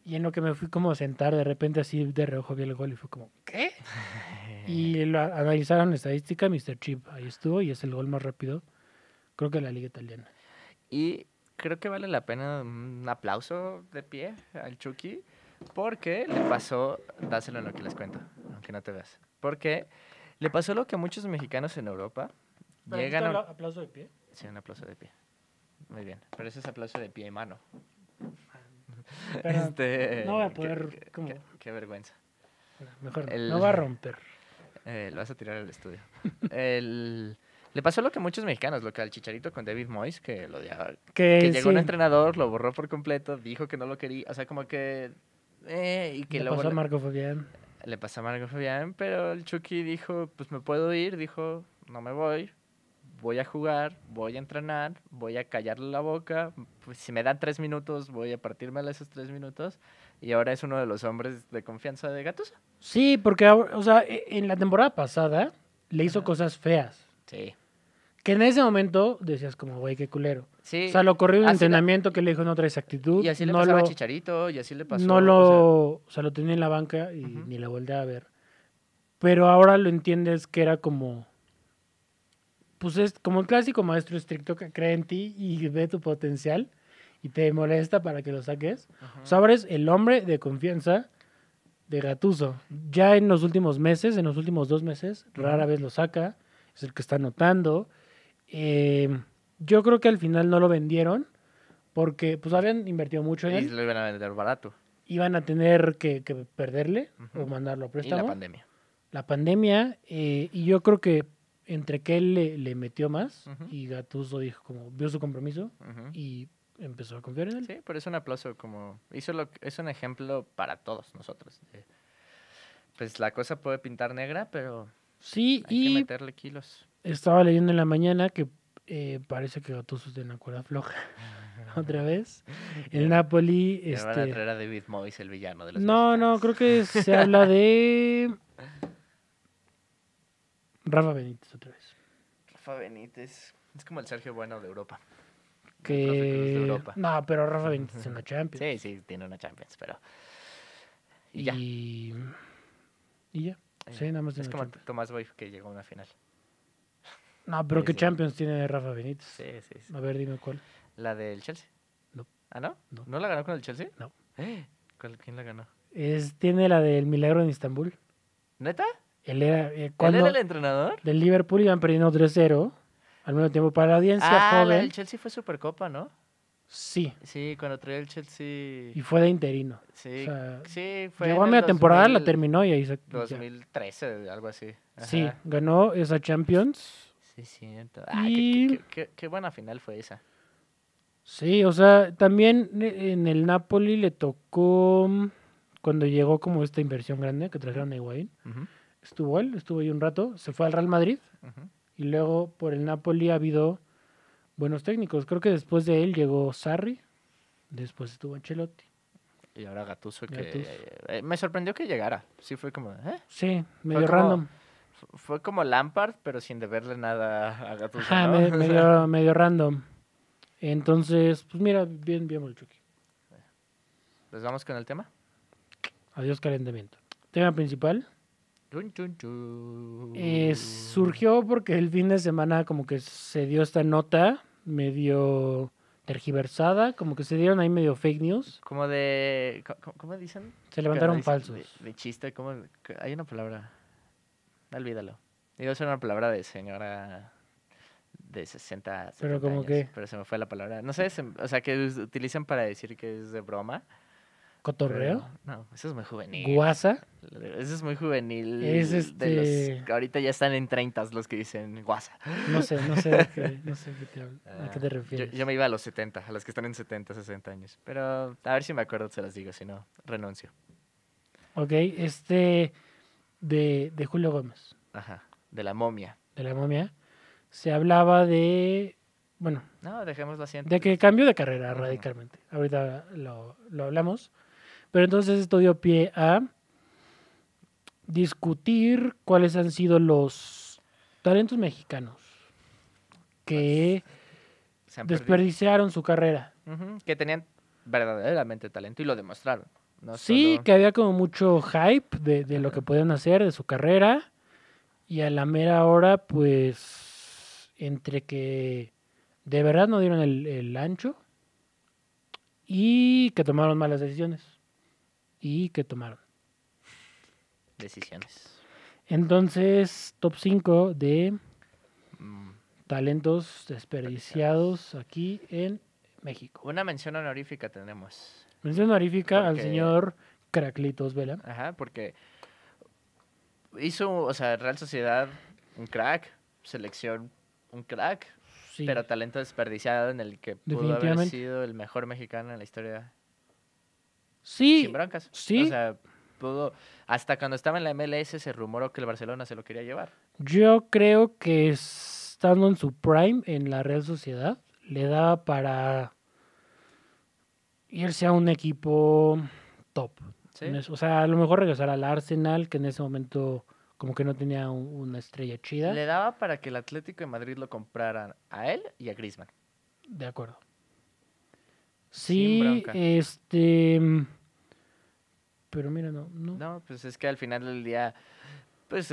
A: Y en lo que me fui como a sentar, de repente así de reojo vi el gol y fue como, ¿qué? y lo analizaron estadística, Mr. Chip ahí estuvo y es el gol más rápido, creo que de la liga italiana.
B: Y creo que vale la pena un aplauso de pie al Chucky porque le pasó, dáselo en lo que les cuento, aunque no te veas, porque le pasó lo que muchos mexicanos en Europa llegan a... ¿Aplauso de pie? Sí, un aplauso de pie. Muy bien, pero ese es aplauso de pie y mano no voy a poder. Qué, vergüenza. Mejor no va a romper. lo vas a tirar al estudio. el, le pasó lo que a muchos mexicanos, lo que al Chicharito con David Moyes, que lo odiaba. Que, llegó un entrenador, lo borró por completo, dijo que no lo quería. O sea, como que. Eh, y le pasó a Marco Fabián. Le pasó a Marco Fabián, pero el Chucky dijo: Pues me puedo ir. Dijo: No me voy voy a jugar, voy a entrenar, voy a callarle la boca, pues, si me dan tres minutos, voy a a esos tres minutos. Y ahora es uno de los hombres de confianza de Gatusa.
A: Sí, porque, o sea, e, en la temporada pasada le hizo cosas feas. Sí. Que en ese momento decías como, güey, qué culero.
B: Sí. O sea, lo corrió un entrenamiento
A: que le dijo en otra exactitud. Y así le pasaba a Chicharito, y así le pasó. No lo... O sea, lo tenía en la banca y ni la volteaba a ver. Pero ahora lo entiendes que era como pues es como el clásico maestro estricto que cree en ti y ve tu potencial y te molesta para que lo saques. Sabres, pues, el hombre de confianza de Gatuso. Ya en los últimos meses, en los últimos dos meses, rara vez lo saca. Es el que está notando em, yo creo que al final no lo vendieron porque pues habían invertido mucho en él. Y
B: lo iban a vender barato.
A: Iban a tener que, perderle o mandarlo a préstamo. Y la pandemia. La pandemia, eh, y yo creo que entre que él le, metió más y Gatuso dijo como vio su compromiso
B: y empezó a confiar en él. Sí, pero es un aplauso como hizo lo es un ejemplo para todos nosotros. Pues la cosa puede pintar negra, pero sí hay y que meterle kilos.
A: Estaba leyendo en la mañana que eh, parece que Gatuso tiene una la cuerda floja otra vez. El Napoli. Este... Van
B: a David Moyes, el villano de los No, no, creo
A: que se habla de. Rafa Benítez
B: otra vez. Rafa Benítez. Es como el Sergio Bueno de Europa.
A: Que... No, pero Rafa Benítez tiene una Champions.
B: Sí, sí, tiene una Champions, pero... Y ya. Y,
A: ya. Eh, sí, nada más. Es como
B: Tomás Boy que llegó a una final.
A: No, pero ¿qué Champions tiene Rafa Benítez? Sí, sí, sí. A ver, dime cuál.
B: ¿La del Chelsea? No. ¿Ah, no? No. la ganó con el Chelsea? No. ¿Quién la ganó?
A: Es, tiene la del Milagro en Estambul.
B: ¿Neta? Él era, eh,
A: el entrenador? Del Liverpool iban perdiendo 3-0 al mismo tiempo para la audiencia ah, joven. El
B: Chelsea fue Supercopa, ¿no? Sí. Sí, cuando traía el Chelsea. Y fue de interino. Sí, sí fue. Llegó a media temporada, la terminó y ahí se. 2013, algo así. Sí,
A: ganó esa Champions.
C: Sí, sí
B: Ah, qué, qué, buena final fue esa.
A: Sí, o sea, también e, en el Napoli le tocó. Mm, cuando llegó como esta inversión grande que trajeron a Higuaín. Uh estuvo él, estuvo ahí un rato, se fue al Real Madrid y luego por el Napoli ha habido buenos técnicos. Creo que después de él llegó Sarri, después estuvo Ancelotti.
B: Y ahora Gatuso, que eh, me sorprendió que llegara. Sí, fue como, ¿eh? Sí,
A: medio random.
B: fue como Lampard, pero sin deberle nada a Gatuso. Ah,
A: medio, random. Entonces, pues mira, bien, bien, Molchuki. ¿Les
B: pues vamos con el tema?
A: Adiós, calentamiento. Tema principal.
B: Eh, surgió
A: porque el fin de semana como que se dio esta nota medio tergiversada, como que se dieron ahí medio fake news.
B: Como de... ¿Cómo, dicen?
D: Se levantaron falsos.
B: De, chiste, como... Hay una palabra. Olvídalo. Iba a ser una palabra de señora de 60, pero como que... Pero se me fue la palabra. No sé, o sea, que utilizan para decir que es de broma ¿Cotorreo? no, eso es muy juvenil. ¿Guasa? Eso es muy juvenil. Este ahorita ya están en 30 los que dicen guasa. No sé, no sé, no sé a qué te ah, refieres. Yo, me iba a los 70, a los que están en 70, 60 años. Pero a ver si me acuerdo, se las digo, si no, renuncio.
A: Ok, este de, Julio Gómez.
B: Ajá, de la momia.
A: De la momia. Se hablaba de bueno.
B: No, la De
A: que cambio de carrera radicalmente. Ahorita lo, lo, hablamos. Pero entonces esto dio pie a discutir cuáles han sido los talentos mexicanos que pues, desperdiciaron su carrera.
B: Que tenían verdaderamente talento y lo demostraron. No sí,
A: que había como mucho hype de, lo que podían hacer, de su carrera. Y a la mera hora, pues, entre que de verdad no dieron el ancho y que tomaron malas decisiones y qué tomaron.
B: Decisiones.
A: Entonces, top 5 de mm. talentos desperdiciados aquí
B: en México. Una mención honorífica tenemos.
A: Mención honorífica al señor Craclitos Vela.
B: Ajá, porque hizo, o sea, Real Sociedad un crack, selección un crack, pero talento desperdiciado en el que pudo haber sido el mejor mexicano en la historia Sí. Sin brancas, Sí. hasta cuando estaba en la MLS se rumoró que el Barcelona se lo quería llevar.
A: Yo creo que estando en su prime en la Real Sociedad, le daba para irse a un equipo top. O sea, a lo mejor regresar al Arsenal, que en ese momento como que no tenía una estrella chida.
B: Le daba para que el Atlético de Madrid lo compraran a él y a Griezmann.
A: De acuerdo. Sí, este. Pero mira, no, no,
B: no. pues es que al final del día, pues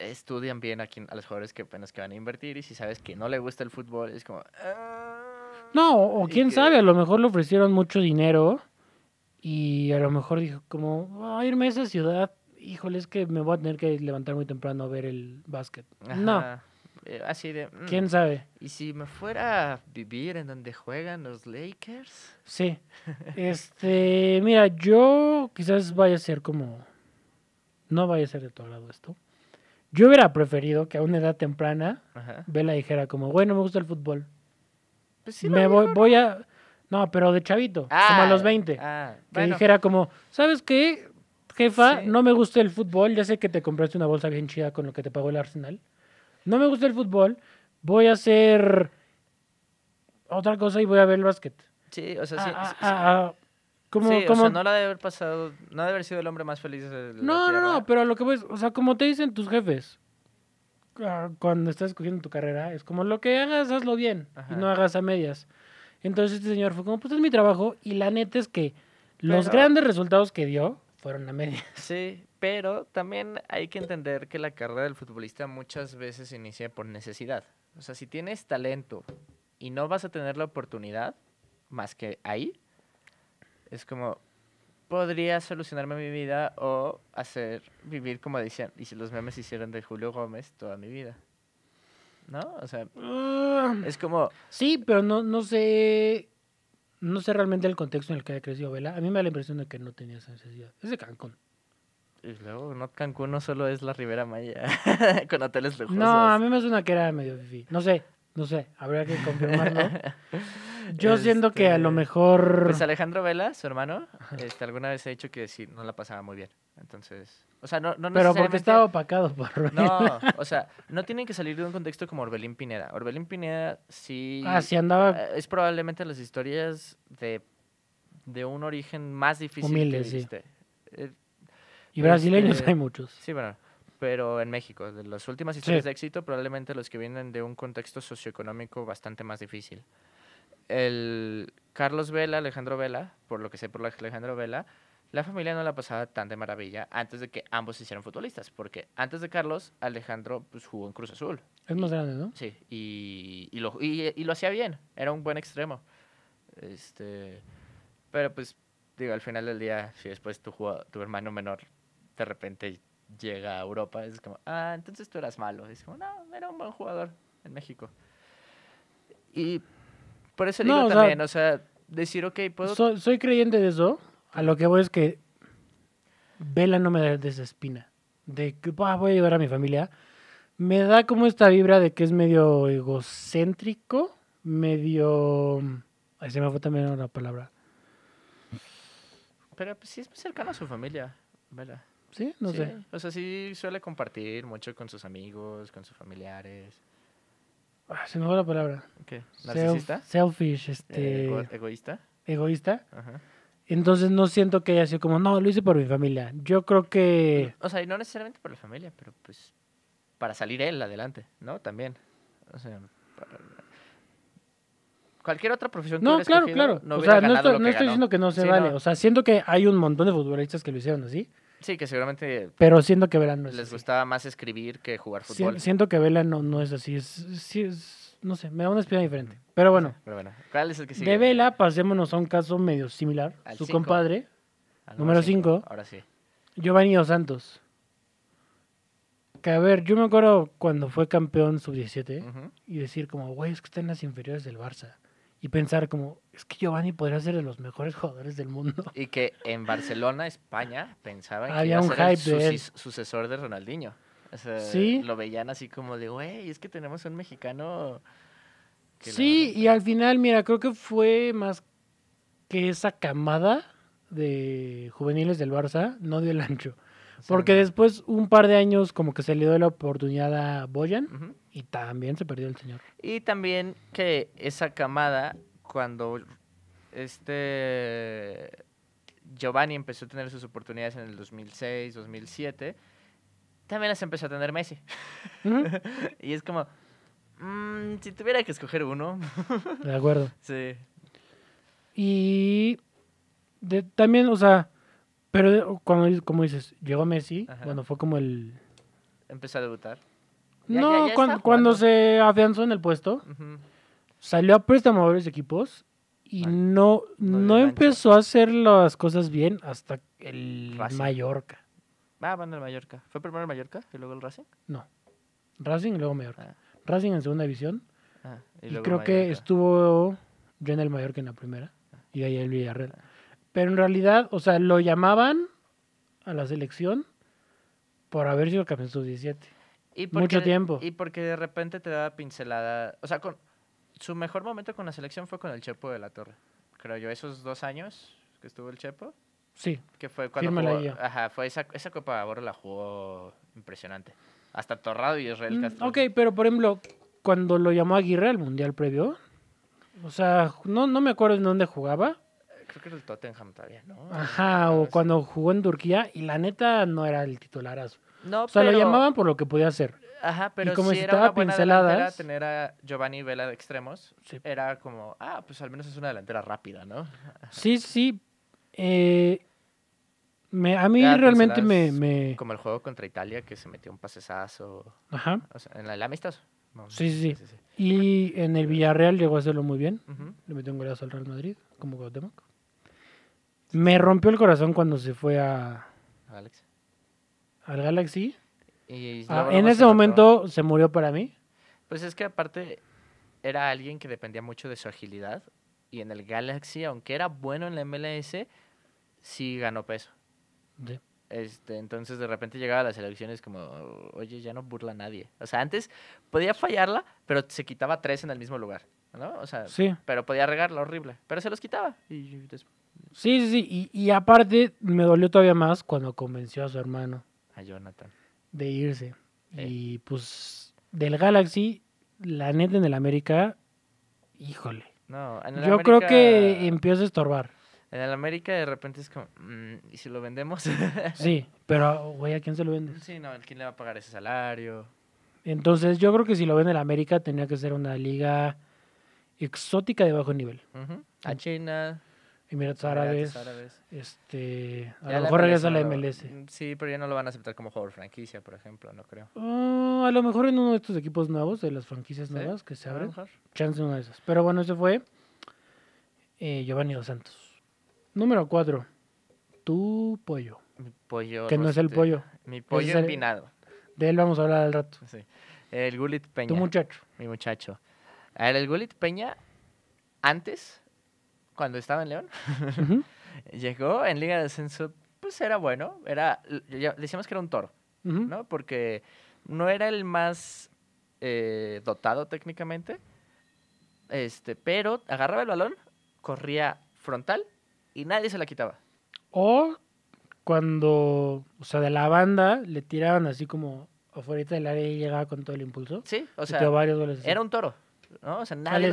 B: estudian bien a, a los jugadores que apenas que van a invertir y si sabes que no le gusta el fútbol, es como... Ah",
A: no, o quién sabe, a lo mejor le ofrecieron mucho dinero y a lo mejor dijo como, a irme a esa ciudad, híjole, es que me voy a tener que levantar muy temprano a ver el
B: básquet. No. Eh, así de... Mm. ¿Quién sabe? ¿Y si me fuera a vivir en donde juegan los Lakers? Sí.
A: este, mira, yo quizás vaya a ser como... No vaya a ser de todo lado esto. Yo hubiera preferido que a una edad temprana Vela dijera como, bueno, me gusta el fútbol. Pues me voy, a... No, pero de chavito, como a ah, los 20. Ah, que dijera como, ¿sabes qué? Jefa, no me gusta el fútbol, ya sé que te compraste una bolsa bien chida con lo que te pagó el Arsenal no me gusta el fútbol, voy a hacer otra cosa y voy a ver el básquet. Sí, o sea, ah, sí. Ah, ah, como, como... O sea, no
B: la debe haber pasado, no debe haber sido el hombre más feliz No,
A: no, no, pero lo que voy o sea, como te dicen tus jefes, cuando estás escogiendo tu carrera, es como lo que hagas, hazlo bien y no hagas a medias. Entonces este señor fue como, pues es mi trabajo y la neta es que los grandes resultados que dio
B: fueron a medias. Sí, pero también hay que entender que la carrera del futbolista muchas veces inicia por necesidad. O sea, si tienes talento y no vas a tener la oportunidad, más que ahí, es como, podría solucionarme mi vida o hacer vivir como decían, y si los memes hicieron de Julio Gómez toda mi vida. ¿No? O
A: sea, ah. es como... Sí, pero no, no sé... No sé realmente el contexto en el que haya crecido Vela. A mí me da la impresión de que no tenía esa
B: necesidad. Es de Cancún. Y luego, Not Cancún no solo es la Ribera Maya, con hoteles lujosos. No, a
A: mí me suena que era medio difícil. No sé, no sé, habría que confirmarlo. Yo siento que a lo este, mejor... Pues Alejandro
B: Vela, su hermano, este, alguna vez ha dicho que sí, no la pasaba muy bien. Entonces, o sea, no, no Pero porque estaba
A: opacado por
B: No, o sea, no tienen que salir de un contexto como Orbelín Pineda. Orbelín Pineda sí... Ah, sí andaba... Eh, es probablemente las historias de, de un origen más difícil Humilde, Sí. Y brasileños este, hay muchos. Sí, bueno, pero en México, de las últimas historias de éxito, probablemente los que vienen de un contexto socioeconómico bastante más difícil. El Carlos Vela, Alejandro Vela, por lo que sé por Alejandro Vela, la familia no la pasaba tan de maravilla antes de que ambos se hicieran futbolistas, porque antes de Carlos, Alejandro pues, jugó en Cruz Azul.
A: Es más grande, ¿no?
B: Sí, y, y lo, y, lo hacía bien, era un buen extremo. Este, pero pues, digo, al final del día, si después tu, tu hermano menor de repente llega a Europa, es como, ah, entonces tú eras malo. Es como, no, era un buen jugador en México. Y por eso digo también, sea, o sea, decir, ok, puedo...
A: soy creyente de eso. A lo que voy es que Vela no me da esa espina. De que voy a llevar a mi familia. Me da como esta vibra de que es medio egocéntrico, medio... Ahí se me fue también una palabra.
B: Pero pues, sí es muy cercano a su familia, Vela.
A: Sí, no sé.
B: O sea, sí suele compartir mucho con sus amigos, con sus familiares.
A: Ah, se me fue la palabra. ¿Qué? ¿Narcisista? selfish, este... Eh, egoísta. Egoísta. Ajá. Entonces no siento que haya sido como, no, lo hice por mi familia. Yo creo que...
B: O sea, y no necesariamente por la familia, pero pues para salir él adelante, ¿no? También. O sea, cualquier otra profesión no, claro, claro. No o sea, no estoy, diciendo que no se vale. O sea,
A: siento que hay un montón de futbolistas que lo hicieron así.
B: Sí, que seguramente. Pero siento que Vela no Les gustaba más escribir que jugar fútbol. siento
A: que Vela no, no es así.
B: Es,
A: no sé, me da una espina diferente. Pero bueno. De Vela, pasémonos a un caso medio similar. Su compadre, ah, número 5. Ahora sí. Giovanni Dos Santos. Que a ver, yo me acuerdo cuando fue campeón sub-17 y decir, como, güey, es que está en las inferiores del Barça y pensar como, es que Giovanni podría ser de los mejores jugadores del mundo. Y que
B: en Barcelona, España, pensaban que iba un el sucesor de Ronaldinho. ¿Sí? lo veían así como de, güey, es que tenemos un mexicano.
A: sí, y al final, mira, creo que fue más que esa camada de juveniles del Barça no dio el ancho. Porque después, un par de años, como que se le dio la oportunidad a Boyan. Y también se perdió el señor.
B: Y también que esa camada, cuando este Giovanni empezó a tener sus oportunidades en el 2006, 2007, también las empezó a tener Messi. y es como, mm, si tuviera que escoger uno. de acuerdo. Sí.
A: Y también, o sea, pero cuando, como dices, llegó Messi, cuando fue como el...
B: Empezó a debutar
A: no, cuando, se afianzó en el puesto, salió a préstamo a varios equipos y no, no, empezó a hacer las cosas bien hasta
B: el Mallorca. Ah, van Mallorca. ¿Fue primero el Mallorca y luego el Racing?
A: No. Racing y luego Mallorca. Ah. Racing en segunda división.
C: Ah, y, creo que
A: estuvo yo en el Mallorca en la primera y ahí el Villarreal. Pero en realidad, o sea, lo llamaban a la selección por haber sido campeón sub-17. Y porque, Mucho tiempo.
B: Y porque de repente te daba pincelada. O sea, con, su mejor momento con la selección fue con el Chepo de la Torre. Creo yo, esos dos años que estuvo el Chepo. Sí. Que fue cuando Ajá, fue esa, Copa de la jugó impresionante. Hasta Torrado y Israel mm, Castro.
A: Ok, pero por ejemplo, cuando lo llamó Aguirre al Mundial previo, o sea, no, no me acuerdo en dónde jugaba.
B: Creo que era el Tottenham todavía, ¿no?
A: Ajá, o cuando jugó en Turquía y la neta no era el titularazo. No, o sea, lo llamaban por lo que podía hacer. Ajá, pero y como si, era
B: tener a Giovanni Vela de extremos, era como, ah, pues al menos es una delantera rápida, ¿no? Sí, sí. Eh, me, a mí realmente me, Como el juego contra Italia, que se metió un pasesazo. Ajá. en la, amistoso. sí,
A: sí, sí, Y en el Villarreal llegó a hacerlo muy bien. Le metió un golazo al Real Madrid, como Me rompió el corazón cuando se fue a... Alex al Galaxy. Ah, en ese momento se murió para mí.
B: Pues es que aparte era alguien que dependía mucho de su agilidad y en el Galaxy, aunque era bueno en la MLS, sí ganó peso. Este, entonces de repente llegaba a las elecciones como, oye, ya no burla nadie. O sea, antes podía fallarla, pero se quitaba tres en el mismo lugar, ¿no? O sea, sí. pero podía regarla horrible, pero se los quitaba. Sí,
A: sí, sí. y aparte me dolió todavía más cuando convenció a su hermano a Jonathan. De irse. Y pues del Galaxy, la neta en el América,
B: híjole. No, Yo creo que
A: empieza a estorbar.
B: En el América de repente es como, mm, ¿y si lo vendemos? sí, pero, güey, ¿a quién se lo vende? Sí, no, ¿quién le va a pagar ese salario?
A: Entonces, yo creo que si lo vende el América, tenía que ser una liga exótica de bajo nivel.
B: A China, mira Árabes. Árabes. Este, a lo mejor regresa a la MLS. Mm, sí, pero ya no lo van a aceptar como jugador franquicia, por ejemplo, no creo.
A: Ah, a lo mejor en uno de estos equipos nuevos, de las franquicias nuevas que se abren. Chance en una de esas. Pero bueno, ese fue eh, Giovanni Dos Santos. Número cuatro, Tu pollo.
B: Mi pollo. Que no es el este, pollo. Mi pollo empinado.
A: De él vamos a hablar al rato. Sí.
B: El Gulit Peña. Tu muchacho. Mi muchacho. el Gulit Peña, antes cuando estaba en León, llegó en Liga de Ascenso, pues era bueno, era, decíamos que era un toro, ¿no? Porque no era el más eh, dotado técnicamente, este, pero agarraba el balón, corría frontal y nadie se la quitaba. O
A: cuando, o sea, de la banda le tiraban así como afuera del área y llegaba con todo el impulso. Sí, o sea, varios goles era un
B: toro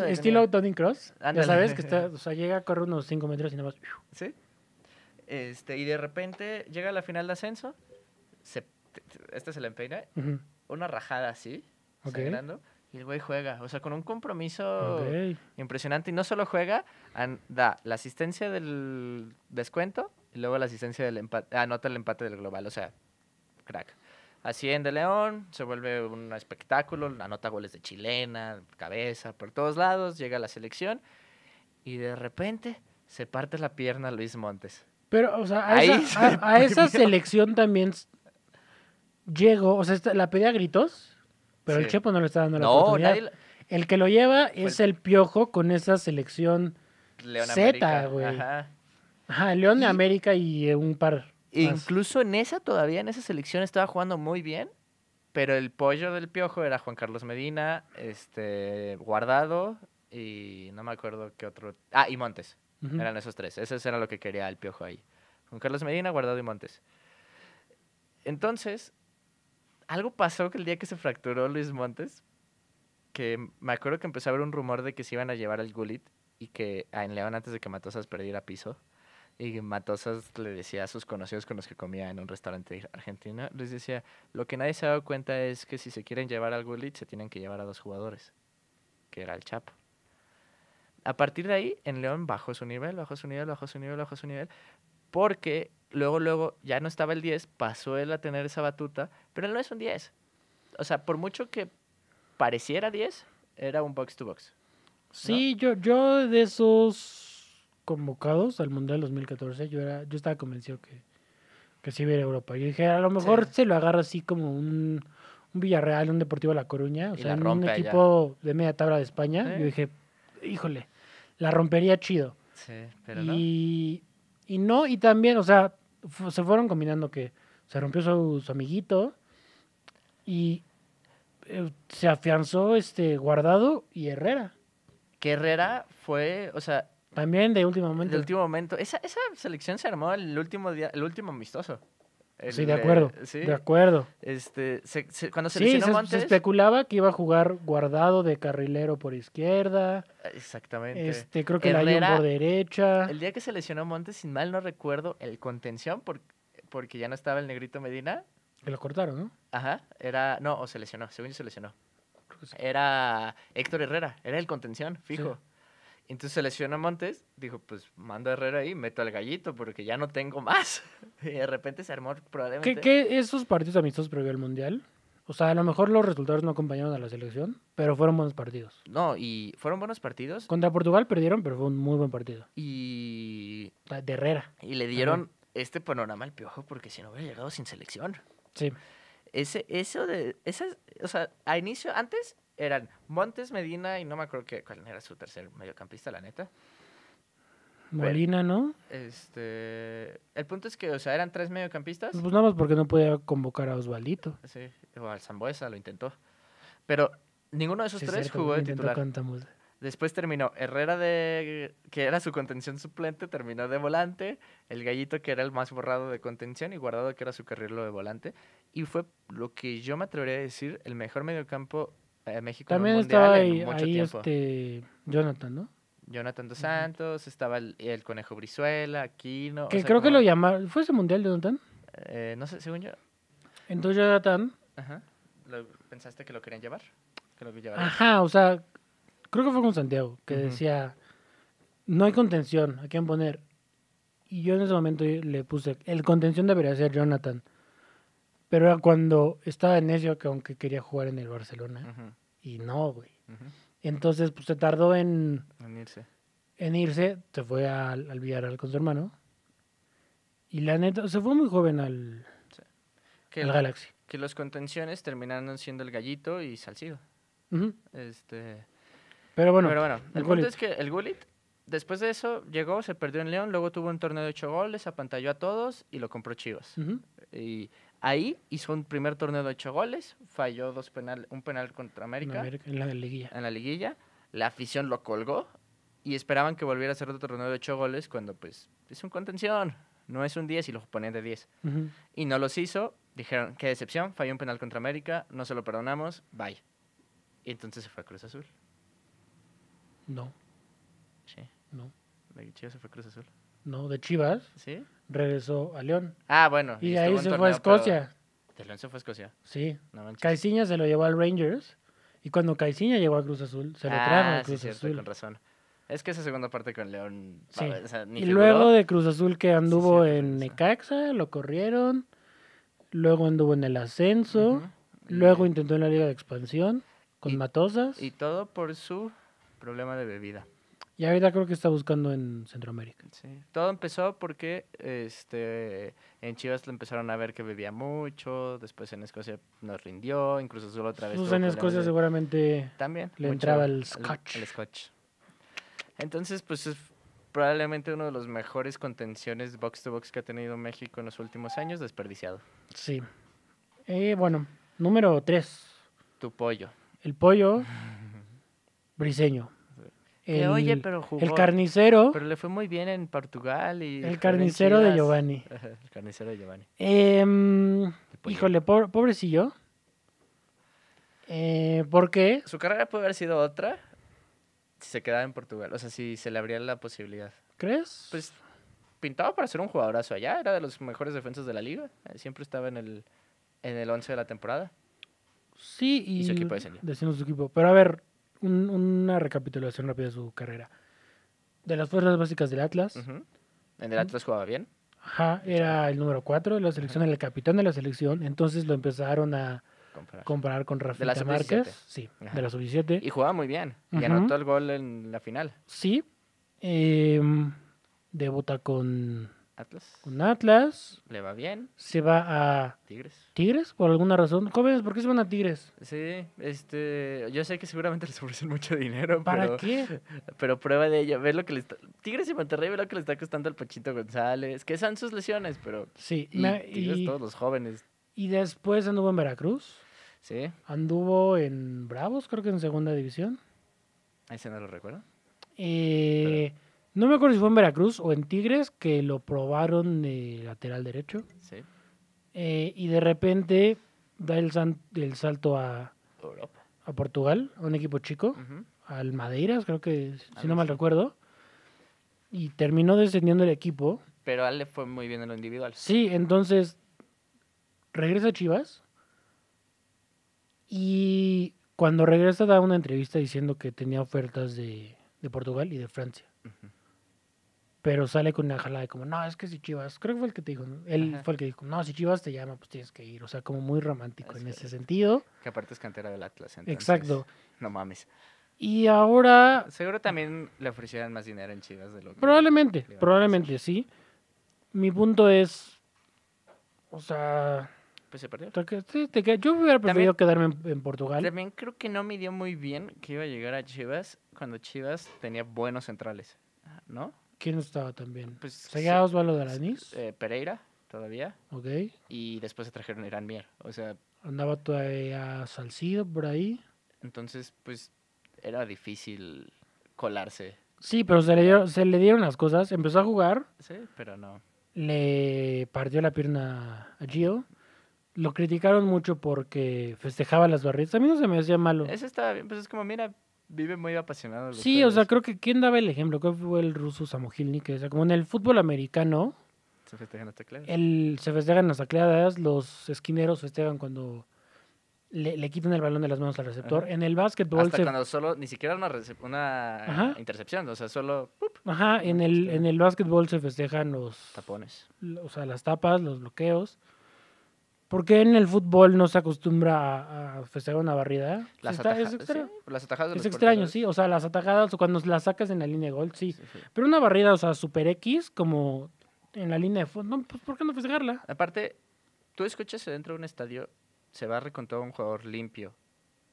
B: estilo
A: Tony Cross. Ya sabes que está, o sea, llega corre unos 5 metros y nada más. Sí.
B: Este, y de repente llega a la final de ascenso, se, este se le empeina, una rajada así, y el güey juega. O sea, con un compromiso impresionante. Y no solo juega, da la asistencia del descuento y luego la asistencia del empate, anota el empate del global. O sea, crack. De León, se vuelve un espectáculo, anota goles de chilena, cabeza, por todos lados, llega a la selección y de repente se parte la pierna Luis Montes.
A: Pero, o sea, a, esa, selección también llegó, o sea, la pedía gritos, pero el Chepo no le está dando la oportunidad. El que lo lleva es el... Piojo con esa selección
C: Z, güey.
B: Ajá. León de América y un par incluso en esa todavía, en esa selección estaba jugando muy bien, pero el pollo del piojo era Juan Carlos Medina, este, Guardado y no me acuerdo qué otro. Ah, y Montes. Eran esos tres. Eso era lo que quería el piojo ahí. Juan Carlos Medina, Guardado y Montes. Entonces, algo pasó que el día que se fracturó Luis Montes, que me acuerdo que empezó a haber un rumor de que se iban a llevar al Gulit y que en León antes de que Matosas perdiera piso. Y Matosas le decía a sus conocidos con los que comía en un restaurante argentino, les decía, lo que nadie se ha dado cuenta es que si se quieren llevar al Gullit, se tienen que llevar a dos jugadores, que era el Chapo. A partir de ahí, en León bajó su nivel, bajó su nivel, bajó su nivel, bajó su nivel, porque luego, luego, ya no estaba el 10, pasó él a tener esa batuta, pero él no es un 10. O sea, por mucho que pareciera 10, era un box to box.
A: Sí, yo, yo de esos convocados al Mundial 2014, yo era yo estaba convencido que, que sí iba Europa. Yo dije, a lo mejor se lo agarra así como un, un Villarreal, un Deportivo La Coruña, o sea, un equipo de media tabla de España. Yo dije, híjole, la rompería chido. Sí, pero y, no. y también, o sea, se fueron combinando que se rompió su, amiguito y eh, se afianzó este Guardado y Herrera.
B: Que Herrera fue, o sea,
A: también de último momento. De último
B: momento. Esa, selección se armó el último día, el último amistoso. sí, de acuerdo. De acuerdo. Este, se, cuando se, sí, se,
A: especulaba que iba a jugar guardado de carrilero por izquierda. Exactamente. Este, creo que era la por derecha.
B: El día que se lesionó Montes, sin mal no recuerdo, el contención, porque ya no estaba el negrito Medina. Que lo cortaron, ¿no? Ajá. Era. No, o se lesionó, según yo se lesionó. Era Héctor Herrera, era el contención, fijo. Entonces se Montes, dijo, pues mando a Herrera ahí, meto al gallito porque ya no tengo más. y de repente se armó probablemente. ¿Qué,
A: esos partidos amistosos previo al Mundial? O sea, a lo mejor los resultados no acompañaron a la selección, pero fueron buenos partidos.
B: No, y fueron buenos partidos.
A: Contra Portugal perdieron, pero fue un muy buen partido.
B: Y... De Herrera. Y le dieron este panorama al Piojo porque si no hubiera llegado sin selección. Sí. Ese, eso de... o sea, a inicio, antes eran Montes Medina y no me acuerdo qué, cuál era su tercer mediocampista, la neta.
A: Molina, ¿no?
B: Este, el punto es que, o sea, eran tres mediocampistas. Pues nada más porque
A: no podía convocar a Osvalito. Sí,
B: o al Zambuesa lo intentó. Pero ninguno de esos tres jugó de titular. Después terminó Herrera de que era su contención suplente, terminó de volante, el Gallito que era el más borrado de contención y Guardado que era su carril de volante y fue lo que yo me atrevería a decir el mejor mediocampo también estaba ahí, este,
A: Jonathan, ¿no?
B: Jonathan dos Santos, estaba el, Conejo Brizuela, Aquino. Que creo
A: que lo llamaron. ¿Fue ese mundial de Jonathan?
B: Eh, no sé, según yo.
A: Entonces Jonathan.
B: Ajá. ¿Pensaste que lo querían llevar? Que lo llevar Ajá,
A: o sea, creo que fue con Santiago, que decía: No hay contención, ¿a quién poner? Y yo en ese momento le puse: El contención debería ser Jonathan. Pero era cuando estaba en eso, que aunque quería jugar en el Barcelona. Y no, güey. Entonces, pues se tardó en... En irse. En irse, se fue al, al Villarreal con su hermano. Y la neta, se fue muy joven al, sí. que al Galaxy.
B: Que las contenciones terminaron siendo el Gallito y Salcido. este, pero bueno, pero bueno el, punto es que el Gullit, después de eso, llegó, se perdió en León, luego tuvo un torneo de ocho goles, apantalló a todos y lo compró Chivas. Y Ahí hizo un primer torneo de ocho goles, falló dos penales, un penal contra América. en la liguilla. En la liguilla. La afición lo colgó y esperaban que volviera a hacer otro torneo de ocho goles cuando pues es un contención, no es un 10 y los ponían de 10. Y no los hizo, dijeron, qué decepción, falló un penal contra América, no se lo perdonamos, bye. Y entonces se fue a Cruz Azul. No. Sí. No. La se fue a Cruz Azul.
A: No, de Chivas. Sí. Regresó a León. Ah, bueno. Y, ahí se fue a Escocia.
B: ¿De León se fue a Escocia?
A: Sí. No se lo llevó al Rangers. Y cuando Caiciña llegó a Cruz Azul, se lo ah, a Cruz Azul. con
B: razón. Es que esa segunda parte con León. Sí. y luego de
A: Cruz Azul que anduvo en Necaxa, lo corrieron. Luego anduvo en el ascenso. Luego intentó en la Liga de Expansión
B: con Matosas. Y todo por su problema de bebida.
A: Y ahorita creo que está buscando en Centroamérica. Sí.
B: Todo empezó porque este, en Chivas le empezaron a ver que bebía mucho, después en Escocia nos rindió, incluso solo otra vez. Pues en Escocia
A: seguramente también le entraba el scotch.
B: El, scotch. Entonces, pues es probablemente uno de los mejores contenciones box to box que ha tenido México en los últimos años, desperdiciado.
A: Sí. Eh, bueno, número tres. Tu pollo. El pollo briseño. El, oye, pero El carnicero.
B: Pero le fue muy bien en Portugal. y El carnicero de Giovanni. el carnicero de Giovanni.
A: Em, híjole, pobrecillo. Eh, ¿Por qué?
B: Su carrera puede haber sido otra si se quedaba en Portugal. O sea, si se le abría la posibilidad. ¿Crees? Pues pintaba para ser un jugadorazo allá. Era de los mejores defensas de la liga. Eh, siempre estaba en el, en el 11 de la temporada. Sí, y, y su equipo
A: su equipo. Pero a ver, una recapitulación rápida de su carrera. De las fuerzas básicas del Atlas. En
B: el Atlas jugaba bien.
A: Ajá, era el número 4 de la selección, el capitán de la selección. Entonces lo empezaron a comparar, con Rafael Márquez. Sí, de la
B: sub-17. Y jugaba muy bien. Y anotó el gol en la final. Sí.
A: Em, debuta con Atlas. Un Atlas. Le va bien. Se va a. Tigres. Tigres, por alguna razón. Jóvenes, ¿por qué se van a Tigres?
C: Sí,
B: este. Yo sé que seguramente les ofrecen mucho dinero. ¿Para qué? Pero prueba de ello. Ve lo que le Tigres y Monterrey, ve lo que le está costando al Pachito González. Que son sus lesiones, pero. Sí, y, todos los jóvenes.
A: Y después anduvo en Veracruz. Sí. Anduvo en Bravos, creo que en segunda división.
B: se no lo recuerdo.
A: Eh. No me acuerdo si fue en Veracruz o en Tigres que lo probaron de lateral derecho. Sí. Eh, y de repente da el, salto a, Portugal, a un equipo chico, al Madeiras, creo que, si no mal recuerdo. Y terminó descendiendo el equipo.
B: Pero a él le fue muy bien en lo individual. Sí,
A: entonces regresa a Chivas. Y cuando regresa da una entrevista diciendo que tenía ofertas de, Portugal y de Francia pero sale con una jalada de como, no, es que si Chivas, creo que fue el que te dijo, él fue el que dijo, no, si Chivas te llama, pues tienes que ir, o sea, como muy romántico en ese sentido.
B: Que aparte es cantera del Atlas, Exacto. No mames.
A: Y ahora...
B: Seguro también le ofrecieran más dinero en Chivas de lo que...
A: Probablemente, probablemente, sí. Mi punto es, o sea... Pues se perdió. yo hubiera preferido quedarme en, Portugal. También
B: creo que no me dio muy bien que iba a llegar a Chivas cuando Chivas tenía buenos centrales, ¿no?
A: ¿Quién estaba también? Pues, ¿Seguía Osvaldo de Aranís?
B: Eh, Pereira, todavía. Ok. Y después se trajeron Irán Mier. O sea.
A: Andaba todavía Salcido por ahí.
B: Entonces, pues, era difícil colarse.
A: Sí, pero se le, se le dieron las cosas. Empezó a jugar.
C: Sí, pero no.
A: Le partió la pierna a Gio. Lo criticaron mucho porque festejaba las barritas. A mí no se me hacía malo. Ese
B: estaba bien. Pues es como, mira, vive muy apasionado. Sí, o sea,
A: creo que quién daba el ejemplo, creo que fue el ruso Samohilnik, o sea, como en el fútbol americano.
B: Se festejan las tacleadas.
A: El, se festejan las tacleadas, los esquineros festejan cuando le, le quitan el balón de las manos al receptor. En el básquetbol. Hasta cuando
B: solo, ni siquiera una, una intercepción, o sea, solo.
A: Ajá, en el, en el básquetbol se festejan los. Tapones. O sea, las tapas, los bloqueos. ¿Por qué en el fútbol no se acostumbra a, festejar una barrida? Las, es las atajadas. es extraño, sí. O sea, las atajadas o cuando las sacas en la línea de gol, sí. Pero una barrida, o sea, super X, como en la línea de fútbol, pues,
B: ¿por qué no festejarla? Aparte, tú escuchas dentro de un estadio, se barre con todo un jugador limpio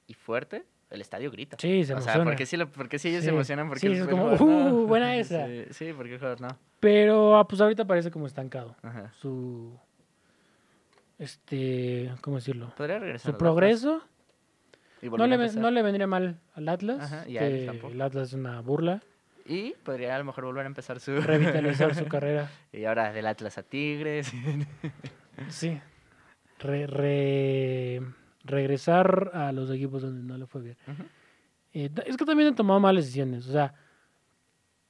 B: y fuerte, el estadio grita. Sí, se emociona. O sea, porque si, porque sí ellos se emocionan, porque sí, es como, uh, buena esa. Sí, sí, porque el jugador no.
A: Pero, ah, pues ahorita parece como estancado
C: su
B: este, ¿cómo decirlo? Podría regresar. Su progreso.
A: no, le, vendría mal al Atlas. El Atlas es una burla.
B: Y podría a lo mejor volver a empezar su... Revitalizar su carrera. Y ahora del Atlas a Tigres.
A: sí. Re, regresar a los equipos donde no le fue bien. Eh, es que también han tomado malas decisiones. O sea,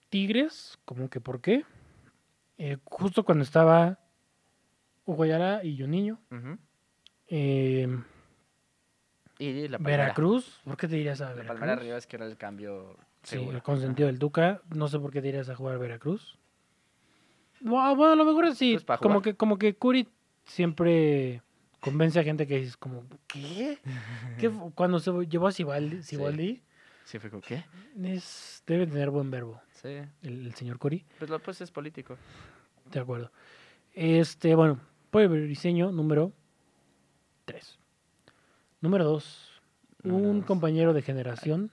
A: Tigres, como que por qué. Eh, justo cuando estaba Hugo y un niño. Em,
B: y la Veracruz, ¿por qué te dirías a Veracruz? La Palmera arriba es que era el cambio. Seguro. Sí, el consentido
A: del Duca. No sé por qué te irías a jugar a Veracruz.
B: Ah, bueno, a lo mejor sí. Pues, como,
A: que, como que Curi siempre convence a gente que es como, ¿qué? ¿Qué? Cuando se llevó a Sibaldi, Sibaldi
B: sí. fue con ¿qué?
A: debe tener buen verbo. Sí. El, señor Curi.
B: Pues, pues es político. De acuerdo.
A: Este, bueno, Pollo Briseño número 3. Número 2. Un compañero de generación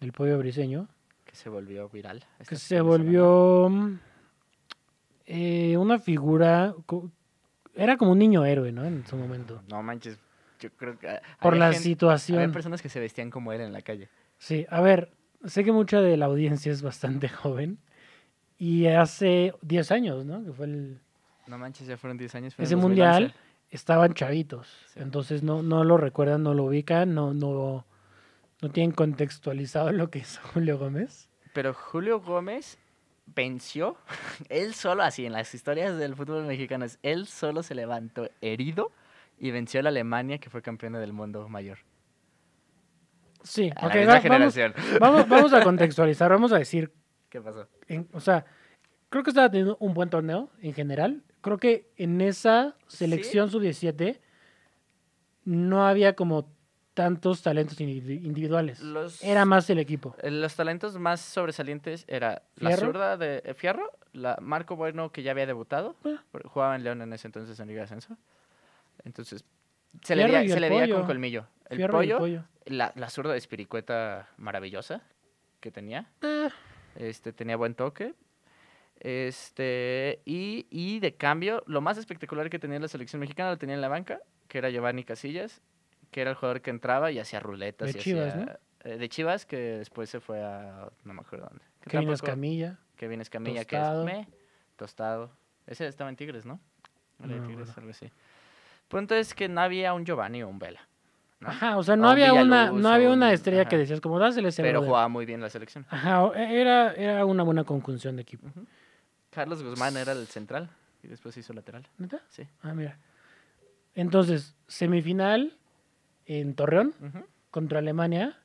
A: del Pueblo Briseño.
B: Que se volvió viral. Que
A: se volvió eh, una figura... Era como un niño héroe, ¿no? En su momento.
B: No manches. Yo creo que... Eh, Por la situación. Había personas que se vestían como él en la calle.
A: Sí, a ver, sé que mucha de la audiencia es bastante joven. Y hace 10 años, ¿no? Que fue el
B: no manches, ya fueron 10 años. Ese mundial
A: estaban chavitos, entonces no, no lo recuerdan, no lo ubican, no, no, no tienen contextualizado lo que es Julio Gómez.
B: Pero Julio Gómez venció, él solo, así en las historias del fútbol mexicano, él solo se levantó herido y venció a la Alemania, que fue campeona del mundo mayor.
A: Sí, ok, Vamos, a contextualizar, vamos a decir. ¿Qué pasó? o sea, creo que estaba teniendo un buen torneo en general, creo que en esa selección sub sub-17 no había como tantos talentos individuales. era más el equipo.
B: Eh, los talentos más sobresalientes era la zurda de eh, Fierro, la Marco Bueno que ya había debutado, ah. jugaba en León en ese entonces en Liga de Ascenso. Entonces, se le veía, con colmillo. Fierro pollo, La, zurda de espiricueta maravillosa que tenía. Ah. Este, tenía buen toque. Este, y, y, de cambio, lo más espectacular que tenía la selección mexicana lo tenía en la banca, que era Giovanni Casillas, que era el jugador que entraba y hacía ruletas. De Chivas, ¿no? Eh, de Chivas, que después se fue a. No me acuerdo dónde. Que Kevin Escamilla que Kevin Escamilla, que es. tostado. Ese estaba en Tigres, ¿no? Tigres, algo así. Punto es que no había un Giovanni o un Vela.
A: Ajá, o sea, no, había, una, no había una estrella que decías,
B: como dásele ese. Pero jugaba muy bien la selección. Ajá, e, era, era una buena
A: conjunción de equipo.
B: Carlos Guzmán era el central y después hizo lateral. ¿Neta? Sí.
A: Ah, mira. Entonces, semifinal en Torreón contra Alemania.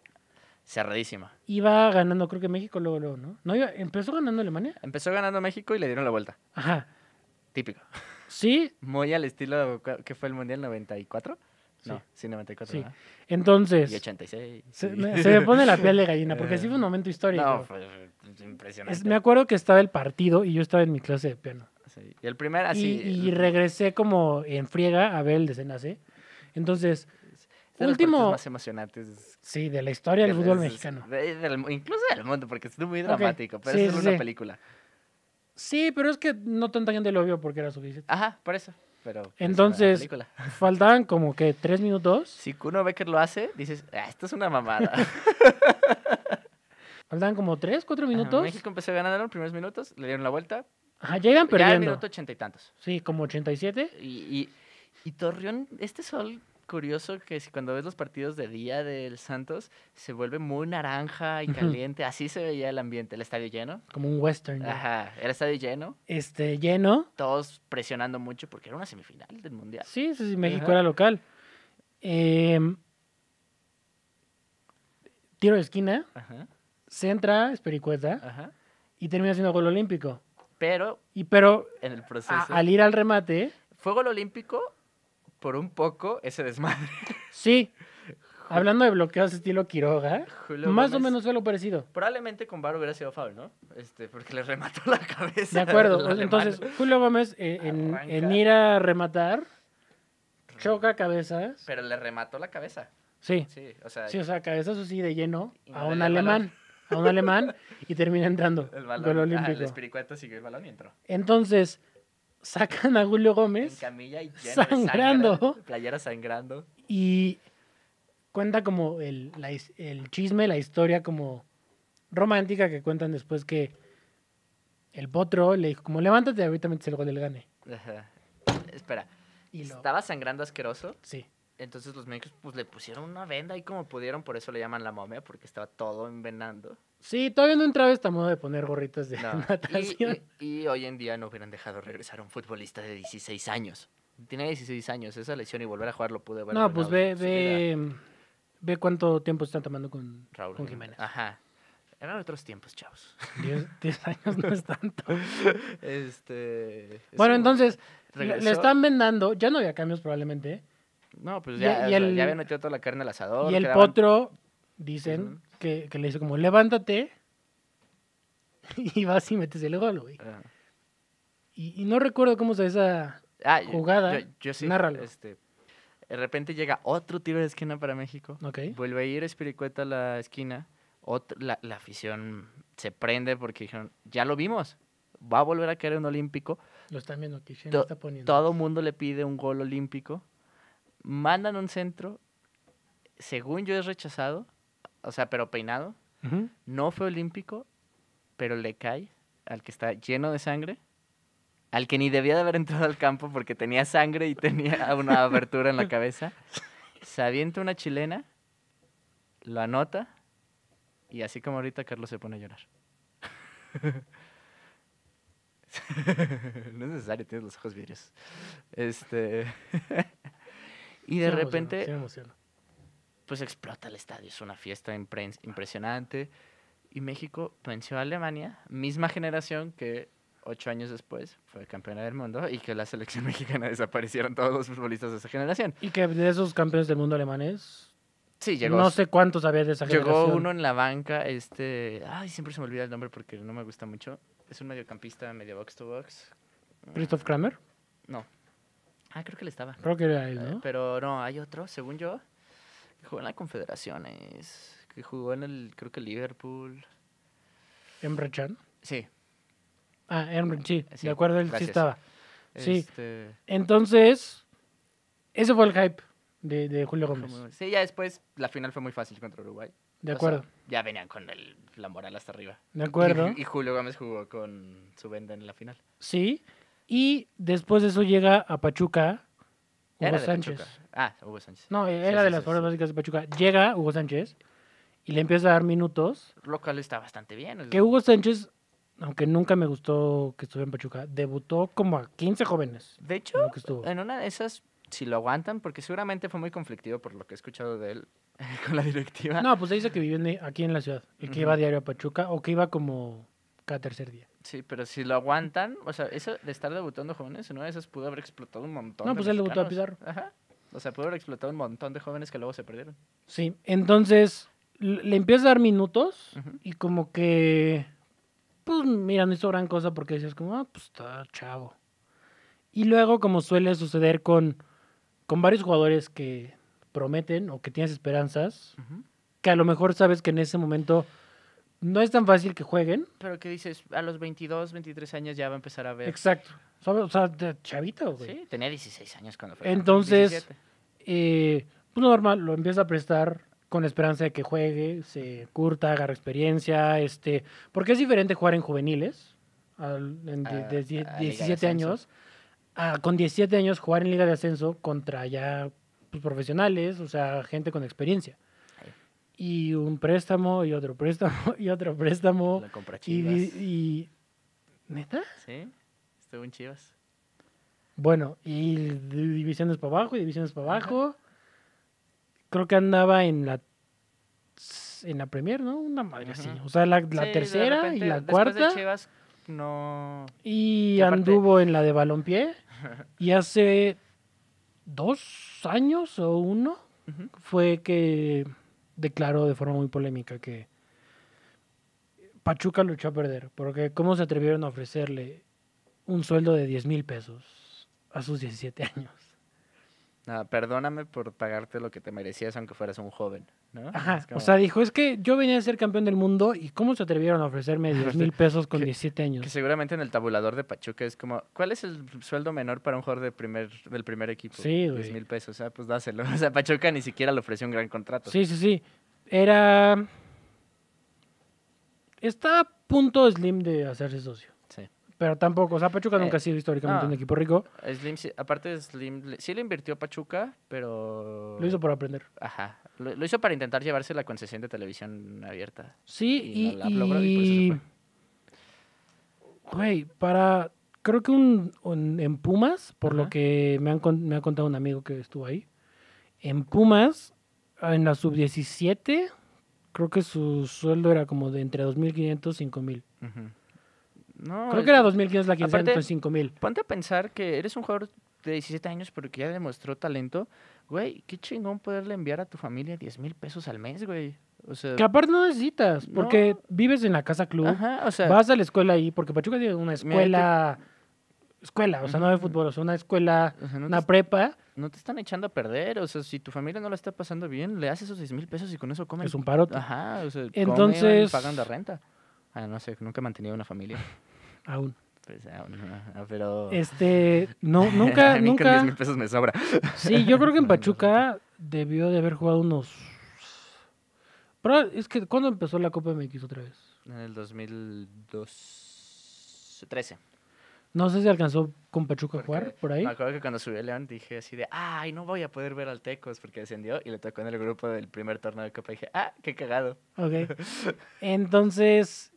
B: Cerradísima.
A: Iba ganando, creo que México luego, luego, ¿no?
B: No, empezó ganando Alemania. Empezó ganando México y le dieron la vuelta. Ajá. Típico. Sí. Muy al estilo que fue el Mundial 94. No, sí, 94. Entonces. Y
A: 86. Se, me, pone la piel de gallina, porque sí fue un eh, momento histórico. No, fue
C: impresionante.
A: me acuerdo que estaba el partido y yo estaba en mi clase de piano.
C: Sí. Y el primer así. Y,
A: regresé como en friega a ver el desenlace. Entonces. el último. De los más
B: emocionantes. Sí, de la historia del fútbol mexicano. incluso del mundo, porque es muy dramático, pero es una película. Sí, pero es que no tanta gente lo vio porque era suficiente. Ajá, por eso. Pues,
A: Entonces, faltaban como que tres minutos. Si
B: uno ve que lo hace, dices, ah, esto es una mamada. faltaban como tres, cuatro minutos. México empezó ganando los primeros minutos, le dieron la vuelta.
A: Ajá, llegan perdiendo. el minuto
B: ochenta y tantos. Sí, como ochenta Y, siete y Torreón, este sol curioso que si cuando ves los partidos de día del Santos, se vuelve muy naranja y caliente. Así se veía el ambiente, el estadio lleno. Como
A: un western. Ajá,
B: el estadio lleno.
A: Este, lleno.
B: Todos presionando mucho porque era una semifinal del Mundial. Sí, sí, México era
A: local. Em, tiro de esquina, Ajá. centra, espericueta, Ajá. y termina siendo gol olímpico. Pero, y pero
B: en el proceso. al ir
A: al remate.
B: Fue gol olímpico por un poco ese desmadre.
A: Sí. Hablando de bloqueos estilo Quiroga, más o menos fue lo parecido.
B: Probablemente con Bar hubiera sido foul, ¿no? Este, porque le remató la cabeza. De acuerdo. Entonces,
A: Julio Gómez eh, en, ir a rematar, choca cabezas.
B: Pero le remató la cabeza. Sí. Sí, o sea, sí, o
A: de lleno a un alemán. A un alemán y termina entrando. El balón. Ah, olímpico. el espiricueta
B: siguió el balón y entró.
A: Entonces, sacan a Julio Gómez. y sangrando. playera
B: sangrando.
A: Y cuenta como el, chisme, la historia como romántica que cuentan después que el potro le dijo, como levántate, ahorita metes el gol del gane.
B: Espera. Y ¿Estaba sangrando asqueroso? Sí. Entonces los médicos pues, le pusieron una venda y como pudieron, por eso le llaman la momia, porque estaba todo envenando.
A: Sí, todavía no entraba esta moda de poner gorritas de
B: natación. Y, hoy en día no hubieran dejado regresar a un futbolista de 16 años. Tiene 16 años, esa lesión y volver a jugar lo pude haber No, pues ve,
A: ve, ve cuánto tiempo están tomando con, Raúl con Jiménez.
B: Ajá. Eran otros tiempos, chavos. 10 años no es tanto. este, bueno, entonces, le, están vendando,
A: ya no había cambios probablemente. No, pues ya, habían metido toda la carne al
B: asador. Y el potro,
A: dicen, que, le dice como, levántate y vas y metes el gol, Y, no recuerdo cómo se esa ah, jugada. Yo, este,
B: de repente llega otro tiro de esquina para México. Vuelve a ir Espiricueta a la esquina. la, afición se prende porque dijeron, ya lo vimos. Va a volver a caer un olímpico.
A: Lo están viendo, aquí. está poniendo.
B: Todo mundo le pide un gol olímpico. Mandan un centro. Según yo es rechazado o sea, pero peinado. No fue olímpico, pero le cae al que está lleno de sangre, al que ni debía de haber entrado al campo porque tenía sangre y tenía una abertura en la cabeza. Se avienta una chilena, lo anota y así como ahorita Carlos se pone a llorar. no es necesario, tienes los ojos vidrios. Este. y de repente pues explota el estadio. Es una fiesta impresionante. Y México venció a Alemania, misma generación que ocho años después fue campeona del mundo y que la selección mexicana desaparecieron todos los futbolistas de esa generación.
A: Y que de esos campeones del mundo alemanes. Sí, llegó. No sé cuántos había de esa generación. Llegó uno
B: en la banca, este. Ay, siempre se me olvida el nombre porque no me gusta mucho. Es un mediocampista, medio box to box. ¿Christoph Kramer? No. Ah, creo que le estaba.
A: Creo que era él, eh, ¿no?
B: Pero no, hay otro, según yo. Que jugó en la Confederaciones. Que jugó en el, creo que Liverpool. ¿Emre Sí.
A: Ah, Emre, sí, sí. De acuerdo, él sí estaba. Sí. Este, Entonces, ese fue el hype de, Julio Gómez. Sí,
B: ya después la final fue muy fácil contra Uruguay. De acuerdo. ya venían con el, la moral hasta arriba. De acuerdo. Y, y, Julio Gómez jugó con su venda en la final.
A: Sí. Y después de eso llega a Pachuca, Hugo Sánchez.
B: Ah, Hugo Sánchez.
A: No, era de las fuerzas básicas de Pachuca. Llega Hugo Sánchez y le empieza a dar minutos.
B: Local cual está bastante bien. Que Hugo
A: Sánchez, aunque nunca me gustó que estuviera en Pachuca, debutó como a 15 jóvenes.
B: De hecho, en, una de esas, si lo aguantan, porque seguramente fue muy conflictivo por lo que he escuchado de él con la directiva. No,
A: pues se dice que vivió aquí en la ciudad y que iba a diario a Pachuca o que iba como cada tercer
B: día. Sí, pero si lo aguantan, o sea, eso de estar debutando jóvenes, no de esas pudo haber explotado un montón. No, pues él debutó a Pizarro. Ajá. O sea, pudo haber explotado un montón de jóvenes que luego se perdieron.
A: Sí, entonces le empiezas a dar minutos y como que, pues mira, no hizo gran cosa porque decías como, ah, pues está chavo. Y luego, como suele suceder con, con varios jugadores que prometen o que tienes esperanzas, que a lo mejor sabes que en ese momento no es tan fácil que jueguen.
B: Pero que dices, a los 22, 23 años ya va a empezar a ver. Exacto. O sea, chavito, güey. Sí, tenía 16 años cuando fue. Entonces,
A: eh, pues normal, lo empieza a prestar con la esperanza de que juegue, se curta, agarre experiencia, este, porque es diferente jugar en juveniles, ah, de, 17 años, a, con 17 años jugar en liga de ascenso contra ya pues, profesionales, o sea, gente con experiencia y un préstamo y otro préstamo y otro préstamo. La compra Chivas. Y, ¿Neta?
B: Sí, estuvo en Chivas.
A: Bueno, y divisiones para abajo y divisiones para abajo. Creo que andaba en la en la Premier, ¿no? Una madre así. O sea, la, tercera y la cuarta. De Chivas,
C: no.
A: Y anduvo en la de balonpié. y hace dos años o uno fue que declaró de forma muy polémica que Pachuca luchó a perder, porque ¿cómo se atrevieron a ofrecerle un sueldo de 10 mil pesos a sus 17 años?
B: Nada, perdóname por pagarte lo que te merecías aunque fueras un joven, ¿no? o sea,
A: dijo, es que yo venía a ser campeón del mundo y ¿cómo se atrevieron a ofrecerme 10 mil pesos con 17 años? Que
B: seguramente en el tabulador de Pachuca es como, ¿cuál es el sueldo menor para un jugador de primer, del primer equipo? Sí, güey. 10 mil pesos, o sea, pues dáselo. O sea, Pachuca ni siquiera le ofreció un gran contrato. Sí, sí, sí. Era... Está a punto Slim de hacerse socio.
A: Pero tampoco, o sea, Pachuca nunca ha eh, sido históricamente un equipo rico.
B: Aparte aparte Slim, sí le invirtió a Pachuca, pero... Lo hizo por aprender. Ajá, lo, hizo para intentar llevarse la concesión de televisión abierta. Sí, y...
A: Güey, para... Creo que un, en Pumas, por lo que me, me ha contado un amigo que estuvo ahí, en Pumas, en la sub-17, creo que su sueldo era como de entre 2.500 y 5.000.
C: Ajá.
B: Creo que era 2.000, la quincena, entonces 5.000. Ponte a pensar que eres un jugador de 17 años, pero que ya demostró talento. Güey, qué chingón poderle enviar a tu familia 10 mil pesos al mes,
C: güey. que aparte no necesitas, porque
A: vives en la casa club, vas a la escuela ahí, porque Pachuca tiene una escuela, escuela, o sea, no de fútbol, o sea, una escuela, una
B: prepa. No te están echando a perder, o sea, si tu familia no la está pasando bien, le haces esos 10 mil pesos y con eso comen. Es un parote. Ajá, o sea, Entonces... Pagando pagan renta. Ah, no sé, nunca he mantenido una familia. Aún. Pues aún, ah, pero... Este, no, nunca, nunca... Con 10 mil pesos me sobra. Sí, yo creo que en
A: Pachuca debió de haber jugado unos... Pero es que, ¿cuándo empezó la Copa MX otra vez?
B: En el 2013.
A: No sé si alcanzó con Pachuca a jugar por ahí. Me
B: acuerdo que cuando subió León dije así de, ay, no voy a poder ver al Tecos porque descendió y le tocó en el grupo del primer torneo de Copa. Y dije, ah, qué cagado.
A: Ok. Entonces,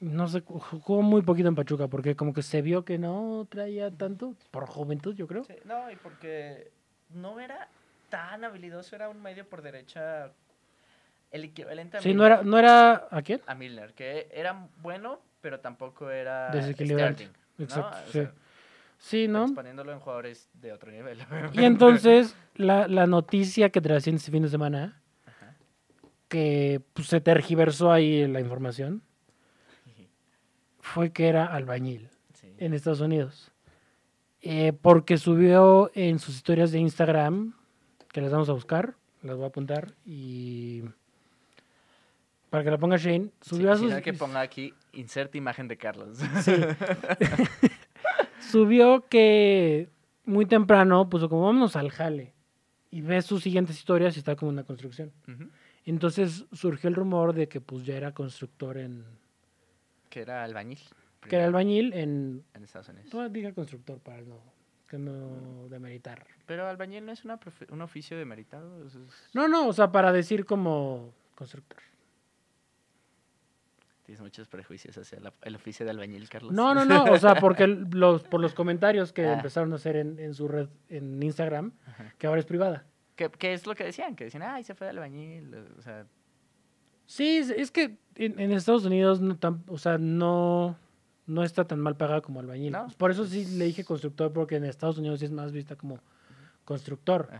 A: no sé, jugó muy poquito en Pachuca porque como que se vio que no traía tanto por juventud, yo creo.
B: no, y porque no era tan habilidoso, era un medio por derecha el equivalente a Sí, no era no era ¿a quién? A Milner, que era bueno, pero tampoco era desequilibrante. Exacto, sí. ¿no? en jugadores de otro nivel. Y entonces,
A: la, la noticia que trasciende este fin de semana, que pues, se tergiversó ahí la información, fue que era albañil en Estados Unidos. Eh, porque subió en sus historias de Instagram, que las vamos a buscar, las voy a apuntar, y para que la ponga Shane, subió a sus... que ponga
B: aquí, inserte imagen de Carlos.
A: subió que muy temprano puso como vamos al jale y ves sus siguientes historias y está como una construcción. Entonces surgió el rumor de que pues ya era constructor en
B: que era albañil.
A: Que era albañil en... En Estados Unidos. No diga constructor para no, que no demeritar.
B: Pero albañil no es una un oficio demeritado.
A: No, no, o sea, para decir como
B: constructor. Tienes muchos prejuicios hacia el oficio de albañil, Carlos. No, no, no. O sea, porque
A: los, por los comentarios que ah. empezaron a hacer en, su red, en Instagram, que ahora es privada.
B: Que, es lo que decían, que decían, ay, se fue de albañil. O sea,
A: Sí, es que en, Estados Unidos no tan, o sea, no, no está tan mal pagada como albañil. Pues por eso pues sí le dije constructor, porque en Estados Unidos sí es más vista como
B: constructor.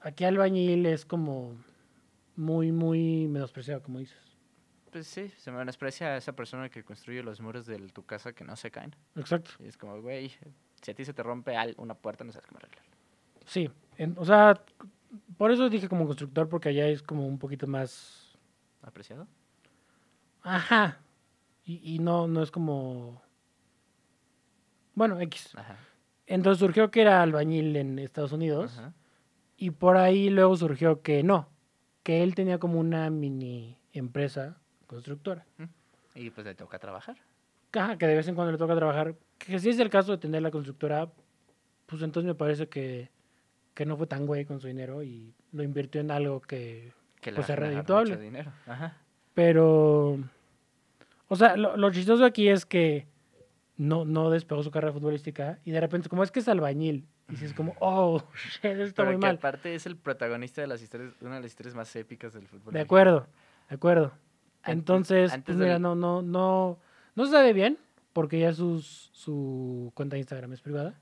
A: Aquí albañil es como muy, muy menospreciado, como dices.
B: Pues sí, se menosprecia a esa persona que construye los muros de tu casa que no se caen. Exacto. es como, güey, si a ti se te rompe una puerta, no sabes cómo arreglarla.
A: Sí, o sea, por eso dije como constructor, porque allá es como un poquito más apreciado. Ajá. Y, y no, no es como. Bueno, X. Ajá. Entonces surgió que era albañil en Estados Unidos. Ajá. Y por ahí luego surgió que no. Que él tenía como una mini empresa
B: constructora. Mm. Y pues le toca trabajar.
A: Ajá, que de vez en cuando le toca trabajar. Que si es el caso de tener la constructora, pues entonces me parece que, que no fue tan güey con su dinero y lo invirtió en algo que que pues es redituable. Dinero. Pero, o sea, lo, chistoso aquí es que no, no despegó su carrera futbolística y de repente, como es que es albañil, y si es como, oh,
B: shit, muy mal. aparte es el protagonista de las historias, una de las historias más épicas del fútbol. De acuerdo,
A: de acuerdo. Entonces, pues, mira, no, no, no, no se sabe bien, porque ya sus, su cuenta de Instagram es privada,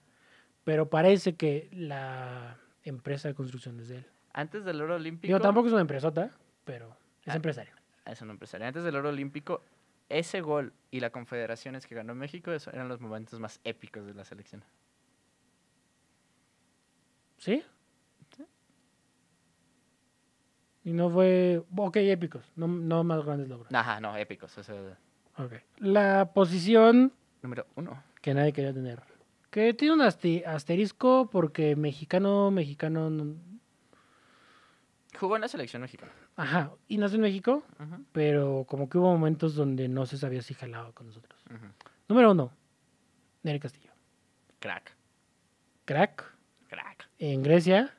A: pero parece que la empresa de construcción es de él. Antes del oro olímpico. Yo tampoco es una empresota, pero es ah, empresario.
B: Es un empresario. Antes del oro olímpico, ese gol y la confederaciones que ganó México eso eran los momentos más épicos de la selección.
A: ¿Sí? ¿Sí? Y no fue. Ok, épicos. No, no más grandes logros.
B: Ajá, no, épicos. Eso okay.
A: La posición. Número uno. Que nadie quería tener. Que tiene un asterisco porque mexicano, mexicano,
B: Jugó en la selección mexicana.
A: Ajá, y nació en México, pero como que hubo momentos donde no se sabía si jalaba con nosotros. Número uno, Nery Castillo. Crack. Crack. Crack. En Grecia.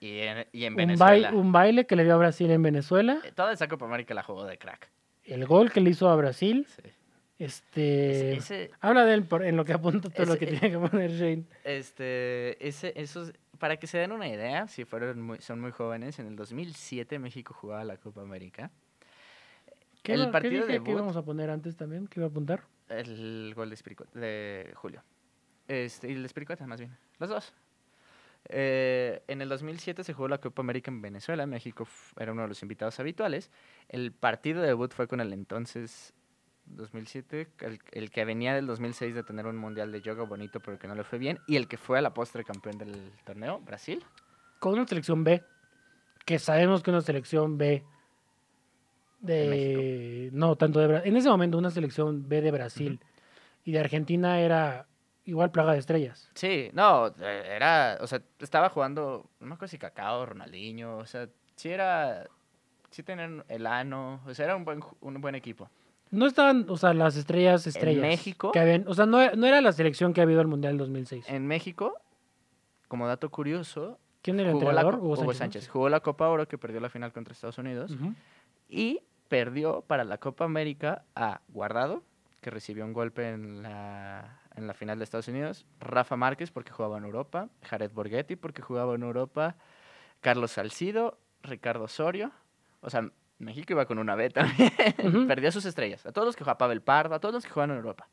B: Y en, Venezuela.
A: Un, baile, que le dio a Brasil en Venezuela.
B: Eh, toda esa Copa América la jugó de crack.
A: El gol que le hizo a Brasil. Sí. Este, habla de él en lo que apunta todo lo que e tiene que poner Shane.
B: Este, ese, esos, para que se den una idea, si fueron son muy jóvenes, en el 2007 México jugaba la Copa América. ¿Qué, el partido que íbamos
A: a poner antes también? ¿Qué iba a apuntar?
B: El gol de, de Julio. Este, y el de más bien. Los dos. Eh, en el 2007 se jugó la Copa América en Venezuela. México era uno de los invitados habituales. El partido de debut fue con el entonces 2007, el, que venía del 2006 de tener un mundial de yoga bonito pero que no le fue bien, y el que fue a la postre campeón del torneo, Brasil.
A: Con una selección B, que sabemos que una selección B de... no, tanto de Brasil. En ese momento una selección B de Brasil y de Argentina era igual plaga de estrellas.
B: Sí, no, eh, era, o sea, estaba jugando, no me acuerdo si Cacao, Ronaldinho, o sea, sí era, sí tenían el ano, o sea, era un buen, un buen equipo.
A: No estaban, o sea, las estrellas, estrellas. En México. Que
B: o sea, no, era la selección que ha habido al Mundial 2006. En México, como dato curioso. ¿Quién era el entrenador? Hugo, Sánchez. Jugó la Copa Oro, que perdió la final contra Estados Unidos. Y perdió para la Copa América a Guardado, que recibió un golpe en la, en la final de Estados Unidos. Rafa Márquez, porque jugaba en Europa. Jared Borghetti, porque jugaba en Europa. Carlos Salcido, Ricardo Osorio. O sea, México iba con una B también. Perdió sus estrellas. A todos los que jugaban, Pavel Pardo, a todos los que jugaban en Europa.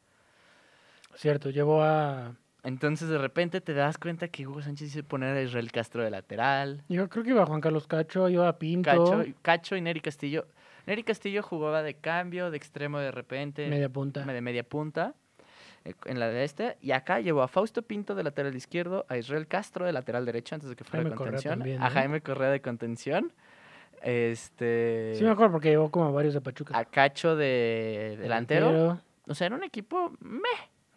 B: Cierto, llevó a... Entonces de repente te das cuenta que Hugo Sánchez hizo poner a Israel Castro de lateral.
A: Yo creo que iba Juan Carlos Cacho, iba a Pinto.
B: Cacho, y Neri Castillo. Neri Castillo jugaba de cambio, de extremo de repente. Media punta. De media punta eh, en la de este. Y acá llevó a Fausto Pinto de lateral izquierdo, a Israel Castro de lateral derecho antes de que fuera de contención, a Jaime Correa de contención, este. Sí, me acuerdo porque llevó como varios de Pachuca. A Cacho de delantero. O sea, era un equipo meh.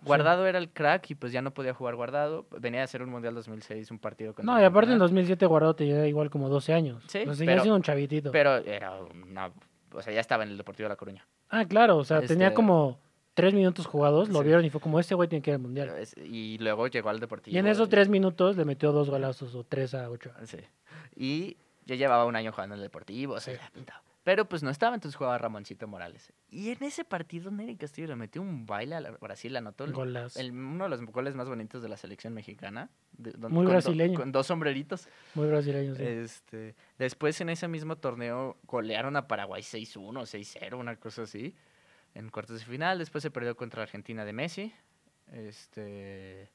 B: Guardado era el crack y pues ya no podía jugar guardado. Venía a hacer un Mundial 2006, un partido que No,
A: y aparte en 2007 guardado te igual como 12 años. Sí, o sea, pero, sido un chavitito.
B: Pero era una... O sea, ya estaba en el Deportivo de La Coruña. Ah, claro, o sea, este tenía como
A: tres minutos jugados, lo vieron y fue como, este güey tiene que ir al Mundial.
B: Y luego llegó al Deportivo. Y en esos tres
A: minutos le metió dos golazos o tres a ocho. Sí.
B: Y yo llevaba un año jugando en el Deportivo, o sea, Pero pues no estaba, entonces jugaba Ramoncito Morales. Y en ese partido Neri Castillo le metió un baile a Brasil, anotó el, uno de los goles más bonitos de la selección mexicana. con dos sombreritos. Muy brasileño, sí. Este, después en ese mismo torneo golearon a Paraguay 6-1, 6-0, una cosa así. En cuartos de final, después se perdió contra Argentina de Messi. Este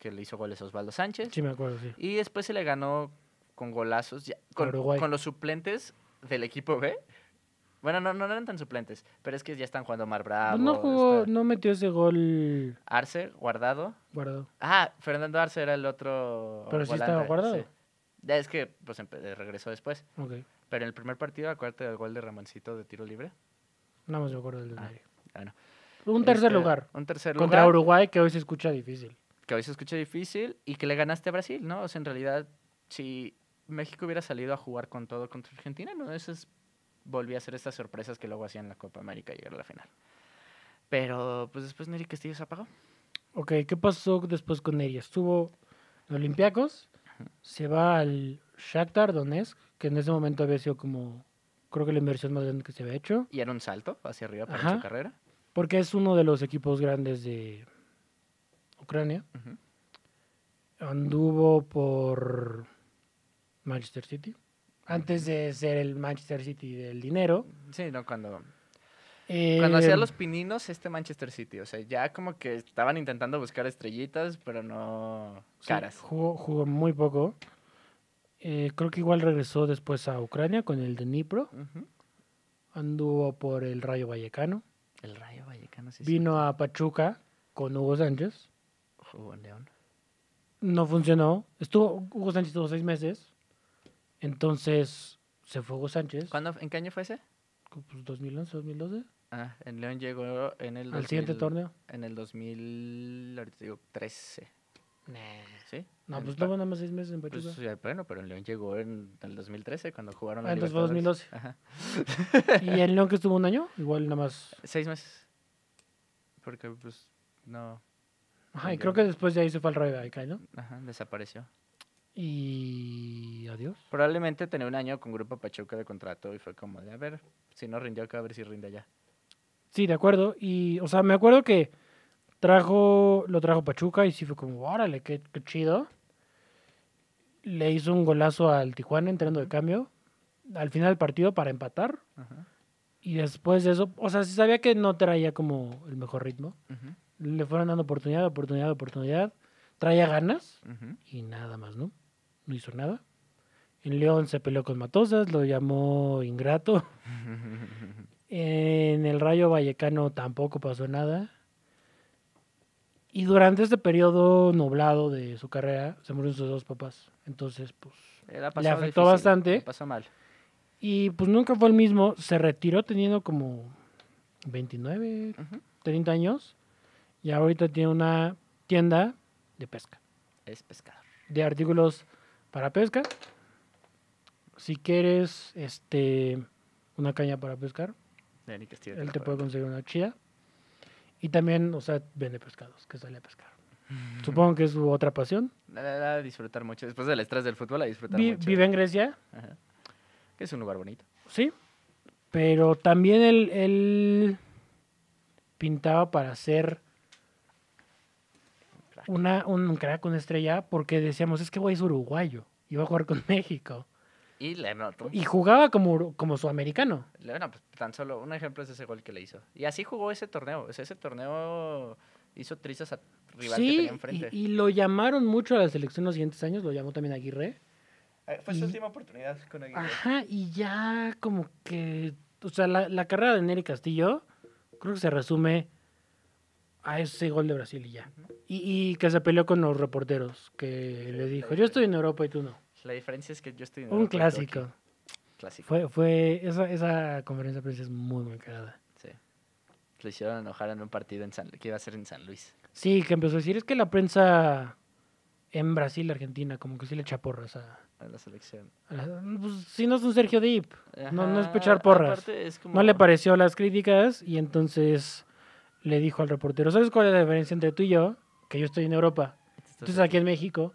B: que le hizo goles a Osvaldo Sánchez. Sí, me acuerdo, sí. Y después se le ganó con golazos, ya, con, los suplentes del equipo B. Bueno, no, no eran tan suplentes, pero es que ya están jugando Mar Bravo. No
A: jugó, no metió ese gol.
B: Arce, guardado. Guardado. Ah, Fernando Arce era el otro. Pero sí estaba guardado. es que pues regresó después. Pero en el primer partido, acuérdate del gol de Ramoncito de tiro libre. No más me acuerdo del de ah, bueno. Un tercer este, lugar. Un tercer lugar. Contra Uruguay,
A: que hoy se escucha difícil.
B: Que hoy se escucha difícil y que le ganaste a Brasil, ¿no? O sea, en realidad, si México hubiera salido a jugar con todo contra Argentina, no, eso es, volví a hacer estas sorpresas que luego hacían la Copa América y llegar a la final. Pero pues después Neri Castillo se apagó.
A: Ok, ¿qué pasó después con ella? Estuvo en Olympiacos, se va al Shakhtar Donetsk, que en ese momento había sido como, creo que la inversión más grande que se había hecho.
B: Y era un salto hacia arriba para su carrera.
A: Porque es uno de los equipos grandes de Ucrania. Anduvo por
B: Manchester City.
A: Antes de ser el Manchester City del dinero.
B: Sí, no, cuando. Eh, cuando hacía los pininos, este Manchester City. O sea, ya como que estaban intentando buscar estrellitas, pero no caras.
A: jugó, muy poco. Eh, creo que igual regresó después a Ucrania con el de Dnipro. Anduvo por el Rayo Vallecano.
B: El Rayo Vallecano, sí. Vino
A: a Pachuca con Hugo Sánchez. Jugó en No funcionó. Estuvo, Hugo Sánchez estuvo seis meses. Entonces se fue Hugo Sánchez.
B: ¿Cuándo, ¿En qué año fue ese?
A: Pues 2011, 2012.
B: Ah, en León llegó en el... ¿Al siguiente torneo? En el 2013. ¿Sí? No, pues tuvo nada
A: más seis meses en Pachuca.
B: Pues, bueno, pero en León llegó en, el 2013 cuando jugaron ah, Entonces fue 2012. Ajá. ¿Y en
A: León que estuvo un año? Igual nada más.
B: Seis meses. Porque pues no.
A: Ajá, y creo que después ya hizo falta el al de Vallecano. ¿no?
B: Ajá, desapareció.
A: Y
B: adiós. Probablemente tenía un año con Grupo Pachuca de contrato y fue como de, a ver, si no rindió acá, a ver si rinde ya
A: Sí, de acuerdo. Y, o sea, me acuerdo que trajo, lo trajo Pachuca y sí fue como, órale, qué, qué chido. Le hizo un golazo al Tijuana entrando de cambio al final del partido para empatar. Y después de eso, o sea, se sabía que no traía como el mejor ritmo. Le fueron dando oportunidad, oportunidad, oportunidad. Traía ganas y nada más, ¿no? no hizo nada. En León se peleó con Matosas, lo llamó ingrato. en el Rayo Vallecano tampoco pasó nada. Y durante este periodo nublado de su carrera, se murieron sus dos papás. Entonces, pues, eh, le, afectó bastante. Pasó mal. Y pues nunca fue el mismo. Se retiró teniendo como 29, 30 años. Y ahorita tiene una tienda
B: de pesca. Es pescador.
A: De artículos para pesca. Si quieres este, una caña para pescar, él te puede conseguir una chía. Y también, o sea,
B: vende pescados, que sale a pescar.
A: Mm. Supongo que es su otra pasión.
B: La, disfrutar mucho. Después del estrés del fútbol, a disfrutar mucho. Vive en
A: Grecia.
D: Que
B: es un lugar bonito.
A: Sí. Pero también él, él pintaba para hacer una, un crack, una estrella, porque decíamos, es que güey es uruguayo, iba a jugar con México.
B: Y Y jugaba
A: como, como americano.
B: Bueno, pues tan solo un ejemplo es ese gol que le hizo. Y así jugó ese torneo. ese torneo hizo trizas a rival que tenía enfrente. Y,
A: y lo llamaron mucho a la selección los siguientes años, lo llamó también Aguirre.
B: Eh, fue su última oportunidad con Aguirre. Ajá,
A: y ya como que. O sea, la, la carrera de Nery Castillo creo que se resume a ese gol de Brasil y ya. Y, que se peleó con los reporteros, que le dijo, yo estoy en Europa
B: y tú no. La diferencia es que yo estoy en Europa. Un clásico.
A: clásico. Fue, esa, conferencia de prensa es muy, muy cagada.
B: Sí. Lo hicieron enojar en un partido en San, que iba a ser en San Luis.
A: Sí, que empezó a decir, es que la prensa en Brasil, Argentina, como que sí le echa porras a...
B: a la selección.
A: pues, si no es un Sergio Deep no, no, es pechar porras. No le pareció las críticas y entonces le dijo al reportero, ¿sabes cuál es la diferencia entre tú y yo? Que yo estoy en Europa, tú estás aquí en México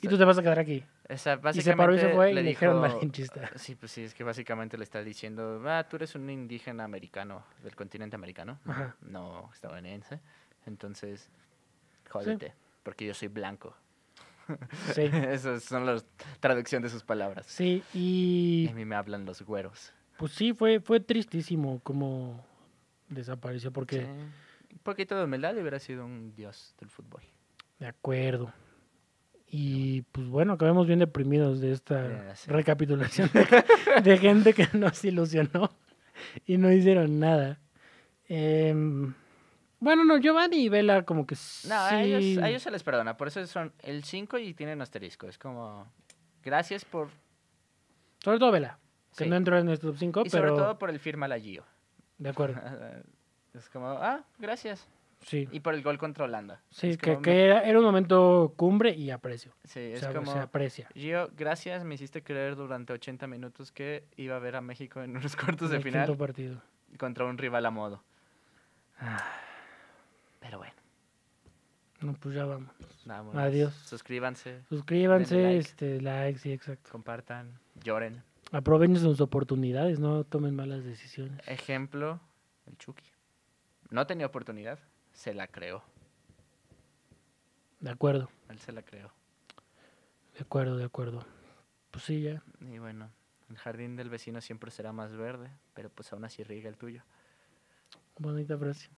A: y tú te vas a quedar aquí. y se paró y se fue y le, dijeron malinchista.
B: Sí, pues sí, es que básicamente le está diciendo, ah, tú eres un indígena americano del continente americano, no estadounidense. Entonces, jódete, porque yo soy blanco. Sí. Esas son las traducción de sus palabras. Sí,
A: y...
B: A mí me hablan los güeros.
A: Pues sí, fue, fue tristísimo como desapareció porque...
B: Un poquito de humildad hubiera sido un dios del fútbol. De
A: acuerdo. Y pues bueno, acabemos bien deprimidos de esta recapitulación de, gente que nos ilusionó y no hicieron nada. Em, bueno, no, Giovanni y Vela como que... No, a, ellos, ellos
B: se les perdona, por eso son el 5 y tienen asterisco. Es como, gracias por...
A: Sobre todo Vela, que no entró en nuestro top 5, pero... Sobre todo
B: por el firma la de acuerdo. es como, ah, gracias. Sí. Y por el gol contra Holanda. Sí, que, que
A: era, era, un momento cumbre y aprecio. Sí, es se aprecia.
B: Gio, gracias, me hiciste creer durante 80 minutos que iba a ver a México en unos cuartos de el final. partido. Contra un rival a modo. Ah. Pero bueno.
A: No, pues ya vamos. Adiós. Suscríbanse. Suscríbanse, este,
B: likes, sí, exacto. Compartan, lloren.
A: Aprovechen sus oportunidades, no tomen malas
B: decisiones. Ejemplo, el Chucky. No tenía oportunidad, se la creó. De acuerdo. Él se la creó.
A: De acuerdo, de acuerdo. Pues sí, ya.
B: Y bueno, el jardín del vecino siempre será más verde, pero pues aún así riega el tuyo.
A: Bonita frase.